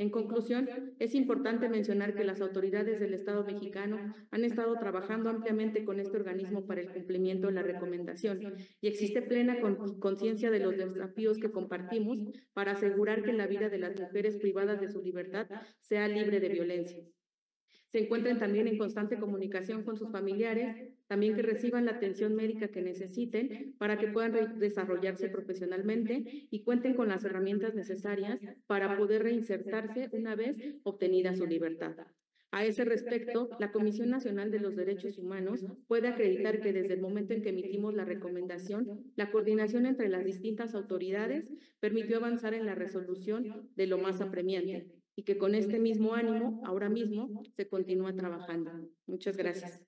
En conclusión, es importante mencionar que las autoridades del Estado mexicano han estado trabajando ampliamente con este organismo para el cumplimiento de la recomendación y existe plena conciencia de los desafíos que compartimos para asegurar que la vida de las mujeres privadas de su libertad sea libre de violencia se encuentren también en constante comunicación con sus familiares, también que reciban la atención médica que necesiten para que puedan desarrollarse profesionalmente y cuenten con las herramientas necesarias para poder reinsertarse una vez obtenida su libertad. A ese respecto, la Comisión Nacional de los Derechos Humanos puede acreditar que desde el momento en que emitimos la recomendación, la coordinación entre las distintas autoridades permitió avanzar en la resolución de lo más apremiante, y que con este, este mismo ánimo, ahora mismo, se continúa trabajando. Muchas gracias.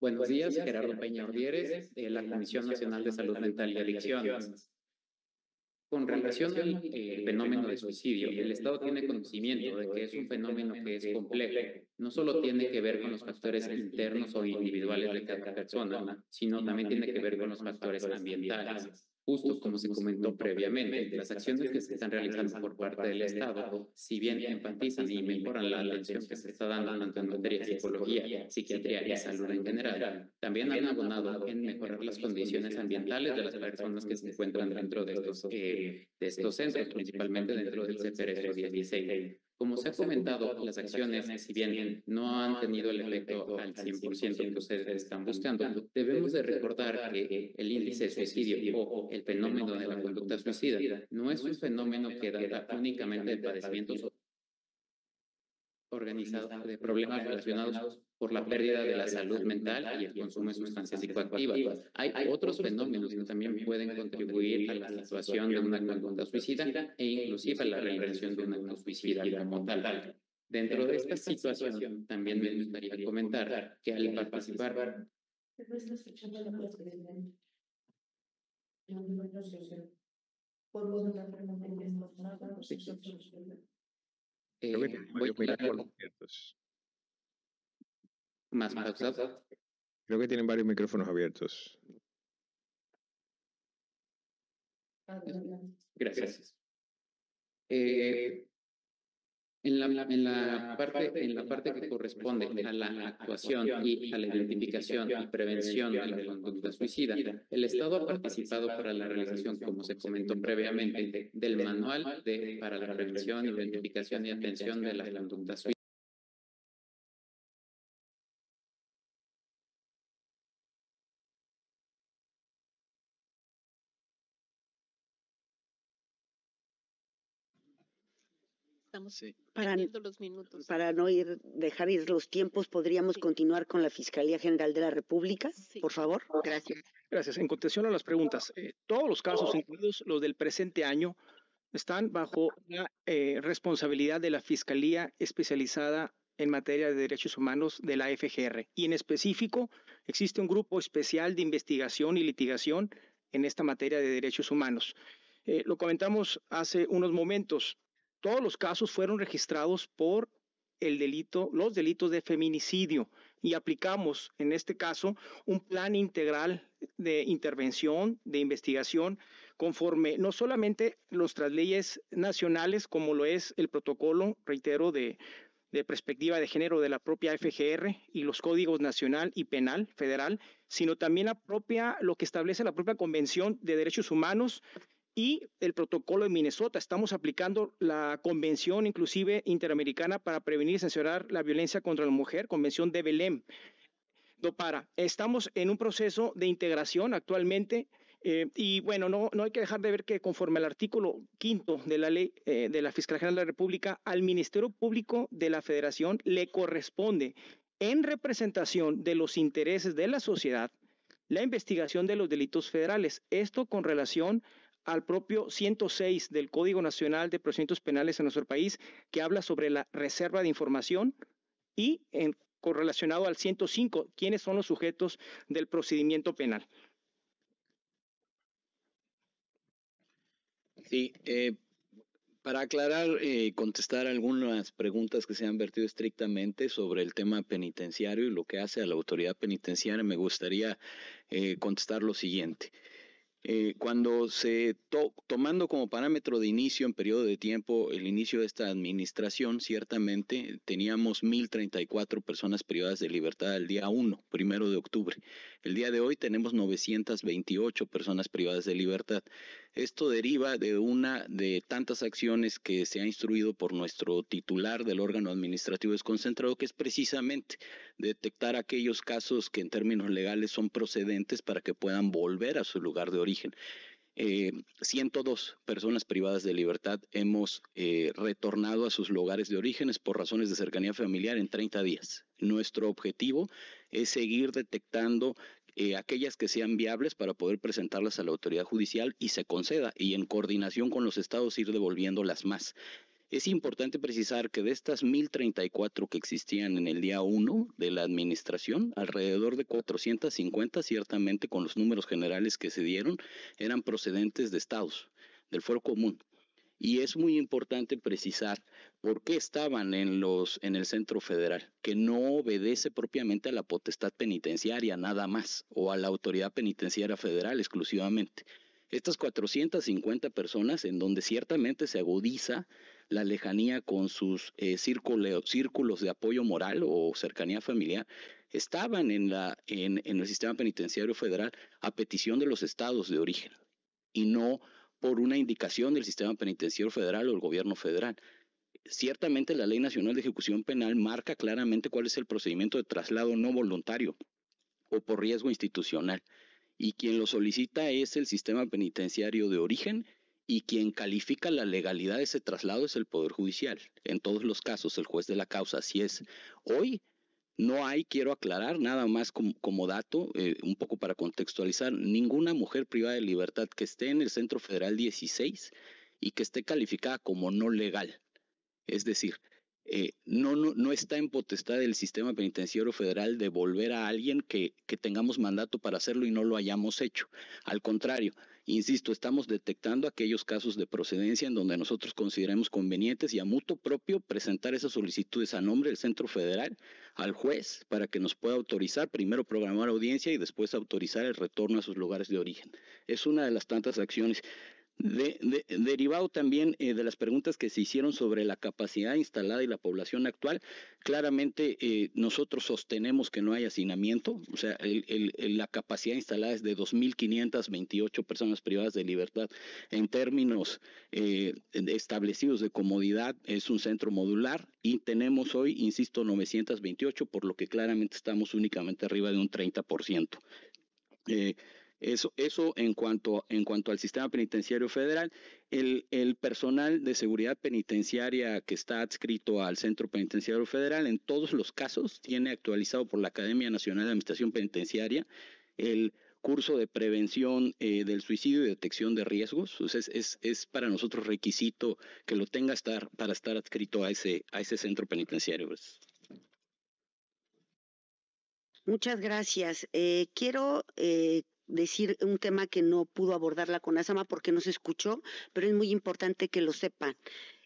Buenos días, Gerardo Peña Ordieres, de la Comisión Nacional de Salud Mental y Adicciones. Con relación al eh, eh, fenómeno de suicidio, el Estado tiene conocimiento de que es un fenómeno que es complejo. No solo tiene que ver con los factores internos o individuales de cada persona, sino también tiene que ver con los factores ambientales. Justo como se comentó previamente, las acciones que se están realizando por parte del Estado, si bien enfatizan y mejoran la atención que se está dando tanto en materia de psicología, psiquiatría y salud en general, también han abonado en mejorar las condiciones ambientales de las personas que se encuentran dentro eh, eh, de estos, de estos centros, principalmente dentro del CPRS 16. Como se ha comentado, las acciones, si bien no han tenido el efecto al 100% que ustedes están buscando, debemos de recordar que el índice de suicidio o el fenómeno de la conducta suicida no es un fenómeno que data únicamente de padecimientos organizado de problemas relacionados por la pérdida de la salud mental y el consumo de sustancias psicoactivas. Hay otros fenómenos que también pueden contribuir a la situación de una conducta suicida e, e inclusive a la realización de una suicida como tal. Dentro de esta situación, también me gustaría comentar que al participar... Eh, Más, Creo que tienen varios micrófonos abiertos. Ah, gracias. Eh, en la, en la, parte, en la parte que corresponde a la actuación y a la identificación y prevención de la conducta suicida, el Estado ha participado para la realización, como se comentó previamente, del Manual de, para la Prevención, Identificación y Atención de la Conducta Suicida.
para, Para
no ir, dejar ir los tiempos, ¿podríamos continuar con la Fiscalía General de la República? Por favor, gracias. Gracias. En contestación a las preguntas,
eh, todos los casos, incluidos los del presente año, están bajo la eh, responsabilidad de la Fiscalía Especializada en materia de derechos humanos de la FGR. Y en específico, existe un grupo especial de investigación y litigación en esta materia de derechos humanos. Eh, lo comentamos hace unos momentos, todos los casos fueron registrados por el delito, los delitos de feminicidio y aplicamos en este caso un plan integral de intervención, de investigación, conforme no solamente nuestras leyes nacionales, como lo es el protocolo, reitero, de, de perspectiva de género de la propia FGR y los códigos nacional y penal federal, sino también la propia, lo que establece la propia Convención de Derechos Humanos y el protocolo de Minnesota. Estamos aplicando la Convención inclusive Interamericana para prevenir y censurar la violencia contra la mujer, Convención de Belém. No para. Estamos en un proceso de integración actualmente eh, y bueno, no, no hay que dejar de ver que conforme al artículo quinto de la ley eh, de la Fiscalía General de la República, al Ministerio Público de la Federación le corresponde, en representación de los intereses de la sociedad, la investigación de los delitos federales. Esto con relación al propio 106 del Código Nacional de Procedimientos Penales en nuestro país, que habla sobre la reserva de información y en, correlacionado al 105, quiénes son los sujetos del procedimiento penal.
Sí, eh, para aclarar y contestar algunas preguntas que se han vertido estrictamente sobre el tema penitenciario y lo que hace a la autoridad penitenciaria, me gustaría eh, contestar lo siguiente. Eh, cuando se tomando como parámetro de inicio en periodo de tiempo el inicio de esta administración, ciertamente teníamos 1.034 personas privadas de libertad al día 1, primero de octubre. El día de hoy tenemos 928 personas privadas de libertad. Esto deriva de una de tantas acciones que se ha instruido por nuestro titular del órgano administrativo desconcentrado, que es precisamente detectar aquellos casos que en términos legales son procedentes para que puedan volver a su lugar de origen. Eh, 102 personas privadas de libertad hemos eh, retornado a sus lugares de orígenes por razones de cercanía familiar en 30 días. Nuestro objetivo es seguir detectando eh, aquellas que sean viables para poder presentarlas a la autoridad judicial y se conceda y en coordinación con los estados ir devolviendo las más. Es importante precisar que de estas 1.034 que existían en el día 1 de la administración, alrededor de 450, ciertamente con los números generales que se dieron, eran procedentes de estados, del fuero común. Y es muy importante precisar por qué estaban en, los, en el centro federal, que no obedece propiamente a la potestad penitenciaria nada más o a la autoridad penitenciaria federal exclusivamente. Estas 450 personas, en donde ciertamente se agudiza la lejanía con sus eh, círculos de apoyo moral o cercanía familiar, estaban en el sistema penitenciario federal a petición de los estados de origen y no por una indicación del sistema penitenciario federal o el gobierno federal ciertamente la Ley Nacional de Ejecución Penal marca claramente cuál es el procedimiento de traslado no voluntario o por riesgo institucional y quien lo solicita es el sistema penitenciario de origen y quien califica la legalidad de ese traslado es el Poder Judicial. En todos los casos, el juez de la causa, así es hoy, no hay, quiero aclarar, nada más como, dato, eh, un poco para contextualizar, ninguna mujer privada de libertad que esté en el Centro Federal 16 y que esté calificada como no legal. Es decir, eh, no, no, está en potestad del sistema penitenciario federal de volver a alguien que, que, tengamos mandato para hacerlo y no lo hayamos hecho. Al contrario, insisto, estamos detectando aquellos casos de procedencia en donde nosotros consideremos convenientes y a mutuo propio presentar esas solicitudes a nombre del Centro Federal al juez para que nos pueda autorizar, primero programar audiencia y después autorizar el retorno a sus lugares de origen. Es una de las tantas acciones. De, derivado también eh, de las preguntas que se hicieron sobre la capacidad instalada y la población actual, claramente eh, nosotros sostenemos que no hay hacinamiento, o sea, la capacidad instalada es de 2.528 personas privadas de libertad. En términos eh, establecidos de comodidad, es un centro modular y tenemos hoy, insisto, 928, por lo que claramente estamos únicamente arriba de un 30%. Eso, en, cuanto, en cuanto al sistema penitenciario federal, el, personal de seguridad penitenciaria que está adscrito al Centro Penitenciario Federal, en todos los casos, tiene actualizado por la Academia Nacional de Administración Penitenciaria el curso de prevención eh, del suicidio y detección de riesgos. Entonces, es, para nosotros requisito que lo tenga estar, para estar adscrito a ese, a ese centro penitenciario.
Muchas gracias. Eh, quiero eh, decir un tema que no pudo abordarla con Asama porque no se escuchó, pero es muy importante que lo sepan.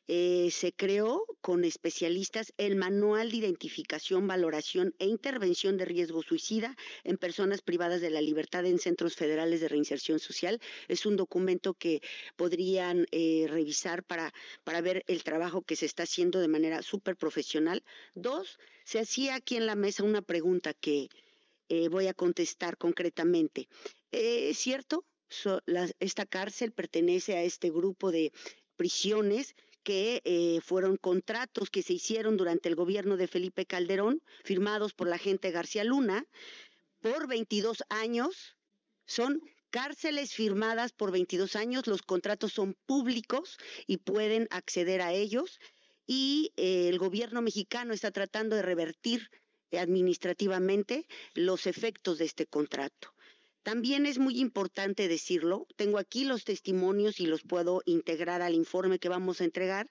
Eh, se creó con especialistas el Manual de Identificación, Valoración e Intervención de Riesgo Suicida en Personas Privadas de la Libertad en Centros Federales de Reinserción Social. Es un documento que podrían eh, revisar para, para ver el trabajo que se está haciendo de manera súper profesional. Dos, se hacía aquí en la mesa una pregunta que eh, voy a contestar concretamente. Eh, es cierto, esta cárcel pertenece a este grupo de prisiones que eh, fueron contratos que se hicieron durante el gobierno de Felipe Calderón, firmados por la gente García Luna, por 22 años. Son cárceles firmadas por 22 años, los contratos son públicos y pueden acceder a ellos. Y el gobierno mexicano está tratando de revertir este, administrativamente los efectos de este contrato. También es muy importante decirlo, tengo aquí los testimonios y los puedo integrar al informe que vamos a entregar,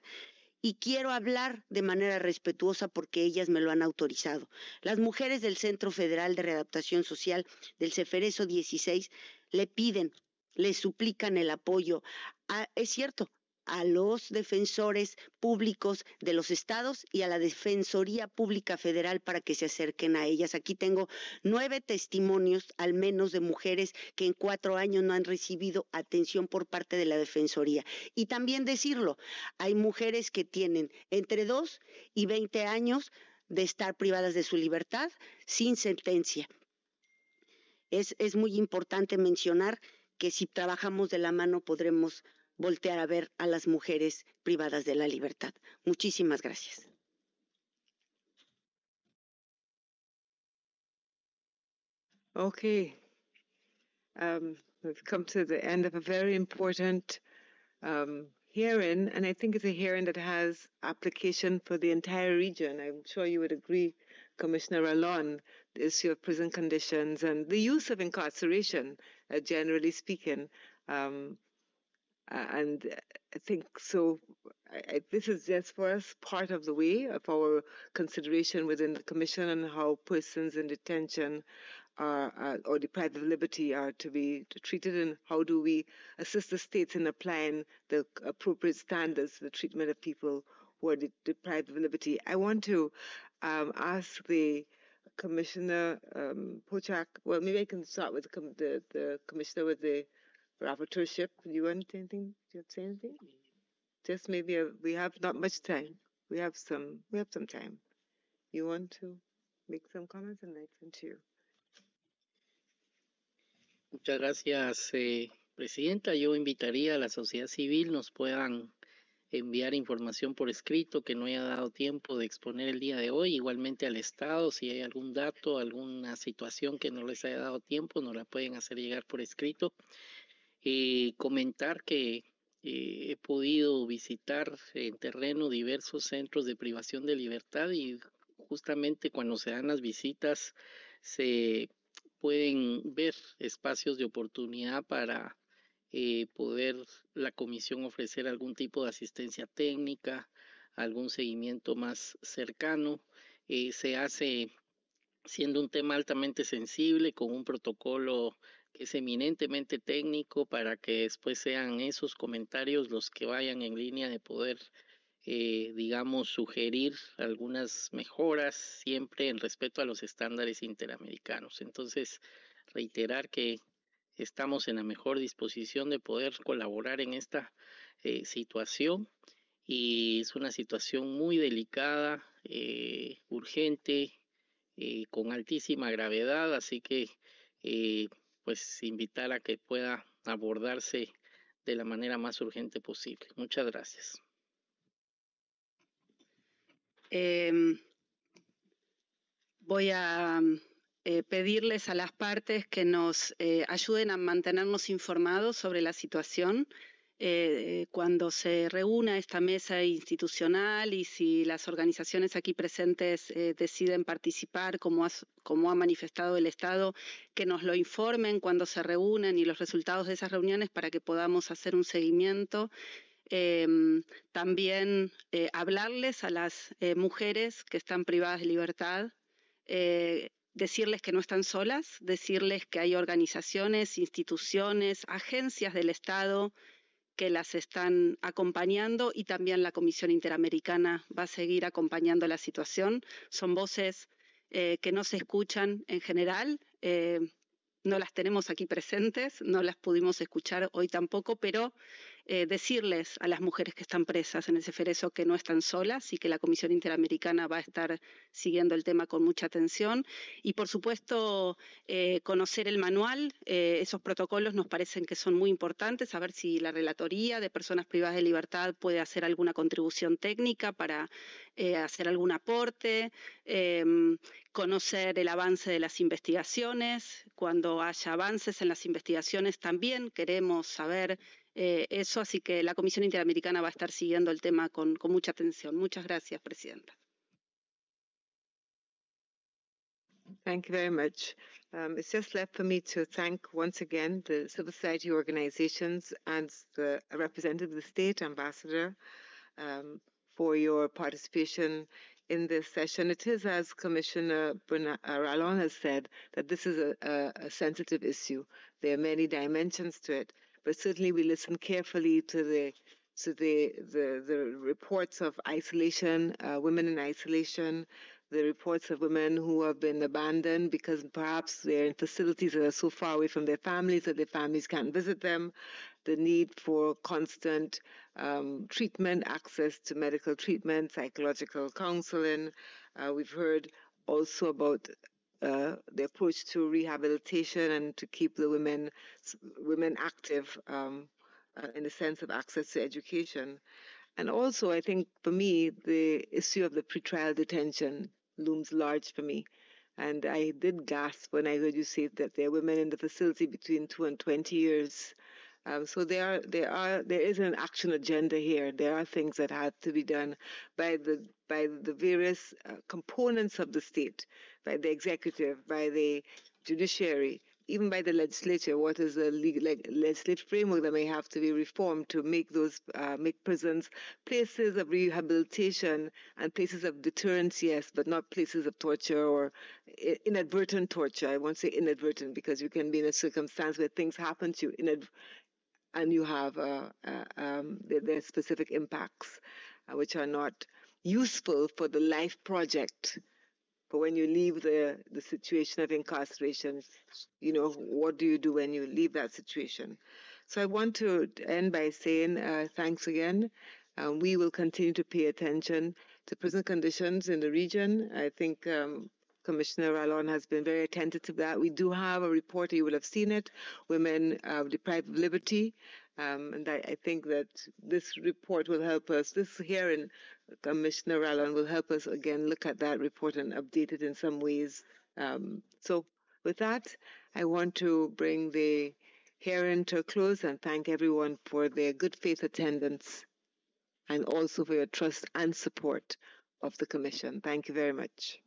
y quiero hablar de manera respetuosa porque ellas me lo han autorizado. Las mujeres del Centro Federal de Readaptación Social del Cefereso 16 le piden, le suplican el apoyo. Ah, es cierto, a los defensores públicos de los estados y a la Defensoría Pública Federal para que se acerquen a ellas. Aquí tengo nueve testimonios, al menos, de mujeres que en cuatro años no han recibido atención por parte de la Defensoría. Y también decirlo, hay mujeres que tienen entre dos y veinte años de estar privadas de su libertad sin sentencia. Es, es muy importante mencionar que si trabajamos de la mano podremos voltear a ver a las mujeres privadas de la libertad.
Muchísimas gracias. Okay. Um, we've come to the end of a very important um, hearing, and I think it's a hearing that has application for the entire region. I'm sure you would agree, Commissioner Alon, the issue of prison conditions and the use of incarceration, uh, generally speaking. Um, and uh, I think so. I, this is just for us part of the way of our consideration within the commission and how persons in detention are, or deprived of liberty are to be treated, and how do we assist the states in applying the appropriate standards for the treatment of people who are de- deprived of liberty. I want to um, ask the Commissioner um, Pochak. Well, maybe I can start with the, the Commissioner with the You want anything? maybe uh, we have not much time. We have some. time. You want to make some comments and
Muchas gracias, eh, Presidenta. Yo invitaría a la sociedad civil nos puedan enviar información por escrito que no haya dado tiempo de exponer el día de hoy, igualmente al Estado, si hay algún dato, alguna situación que no les haya dado tiempo, nos la pueden hacer llegar por escrito eh, comentar que eh, he podido visitar en eh, terreno diversos centros de privación de libertad y justamente cuando se dan las visitas se pueden ver espacios de oportunidad para poder la comisión ofrecer algún tipo de asistencia técnica, algún seguimiento más cercano. se hace siendo un tema altamente sensible con un protocolo es eminentemente técnico para que después sean esos comentarios los que vayan en línea de poder, eh, digamos, sugerir algunas mejoras siempre en respeto a los estándares interamericanos. Entonces, reiterar que estamos en la mejor disposición de poder colaborar en esta eh, situación y es una situación muy delicada, eh, urgente, con altísima gravedad, así que pues invitar a que pueda abordarse de la manera más urgente posible. Muchas gracias.
Em, voy a eh, pedirles a las partes que nos eh, ayuden a mantenernos informados sobre la situación. Eh, eh, cuando se reúna esta mesa institucional y si las organizaciones aquí presentes eh, deciden participar, como, ha manifestado el Estado, que nos lo informen cuando se reúnan y los resultados de esas reuniones para que podamos hacer un seguimiento. Em, también hablarles a las mujeres que están privadas de libertad decirles que no están solas, decirles que hay organizaciones, instituciones, agencias del Estado que las están acompañando y también la Comisión Interamericana va a seguir acompañando la situación. Son voces eh, que no se escuchan en general. Eh, no las tenemos aquí presentes, no las pudimos escuchar hoy tampoco, pero eh, decirles a las mujeres que están presas en el Ceferezo que no están solas y que la Comisión Interamericana va a estar siguiendo el tema con mucha atención. Y, por supuesto, eh, conocer el manual. Eh, esos protocolos nos parecen que son muy importantes. ...saber si la Relatoría de Personas Privadas de Libertad puede hacer alguna contribución técnica para hacer algún aporte. Em, conocer el avance de las investigaciones. Cuando haya avances en las investigaciones, también queremos saber eh, eso, así que la Comisión Interamericana va a estar siguiendo el tema con, con mucha atención.
Muchas gracias, Presidenta. Thank you very much. Um, it's just left for me to thank once again the civil society organizations and the representative of the state ambassador um, for your participation in this session. It is, as Commissioner uh, Rallon has said, that this is a, a, a sensitive issue. There are many dimensions to it but certainly we listen carefully to the to the the, the reports of isolation, uh, women in isolation, the reports of women who have been abandoned because perhaps they're in facilities that are so far away from their families that their families can't visit them, the need for constant um, treatment, access to medical treatment, psychological counseling. Uh, we've heard also about uh, the approach to rehabilitation and to keep the women women active um, uh, in the sense of access to education. And also, I think for me, the issue of the pretrial detention looms large for me. And I did gasp when I heard you say that there are women in the facility between two and 20 years. Um, so there, are, there are, there is an action agenda here. There are things that have to be done by the by the various uh, components of the state, by the executive, by the judiciary, even by the legislature. What is the legal, like, legislative framework that may have to be reformed to make those uh, make prisons places of rehabilitation and places of deterrence? Yes, but not places of torture or inadvertent torture. I won't say inadvertent because you can be in a circumstance where things happen to you and you have uh, uh um, their, their specific impacts, uh, which are not useful for the life project. But when you leave the, the situation of incarceration, you know, what do you do when you leave that situation? So I want to end by saying uh, thanks again. Um, we will continue to pay attention to prison conditions in the region. I think um, Commissioner Rallon has been very attentive to that. We do have a report, you will have seen it, Women uh, Deprived of Liberty, um, and I, I, think that this report will help us, this hearing, Commissioner Rallon, will help us again look at that report and update it in some ways. Um, so, with that, I want to bring the hearing to a close and thank everyone for their good faith attendance and also for your trust and support of the Commission. Thank you very much.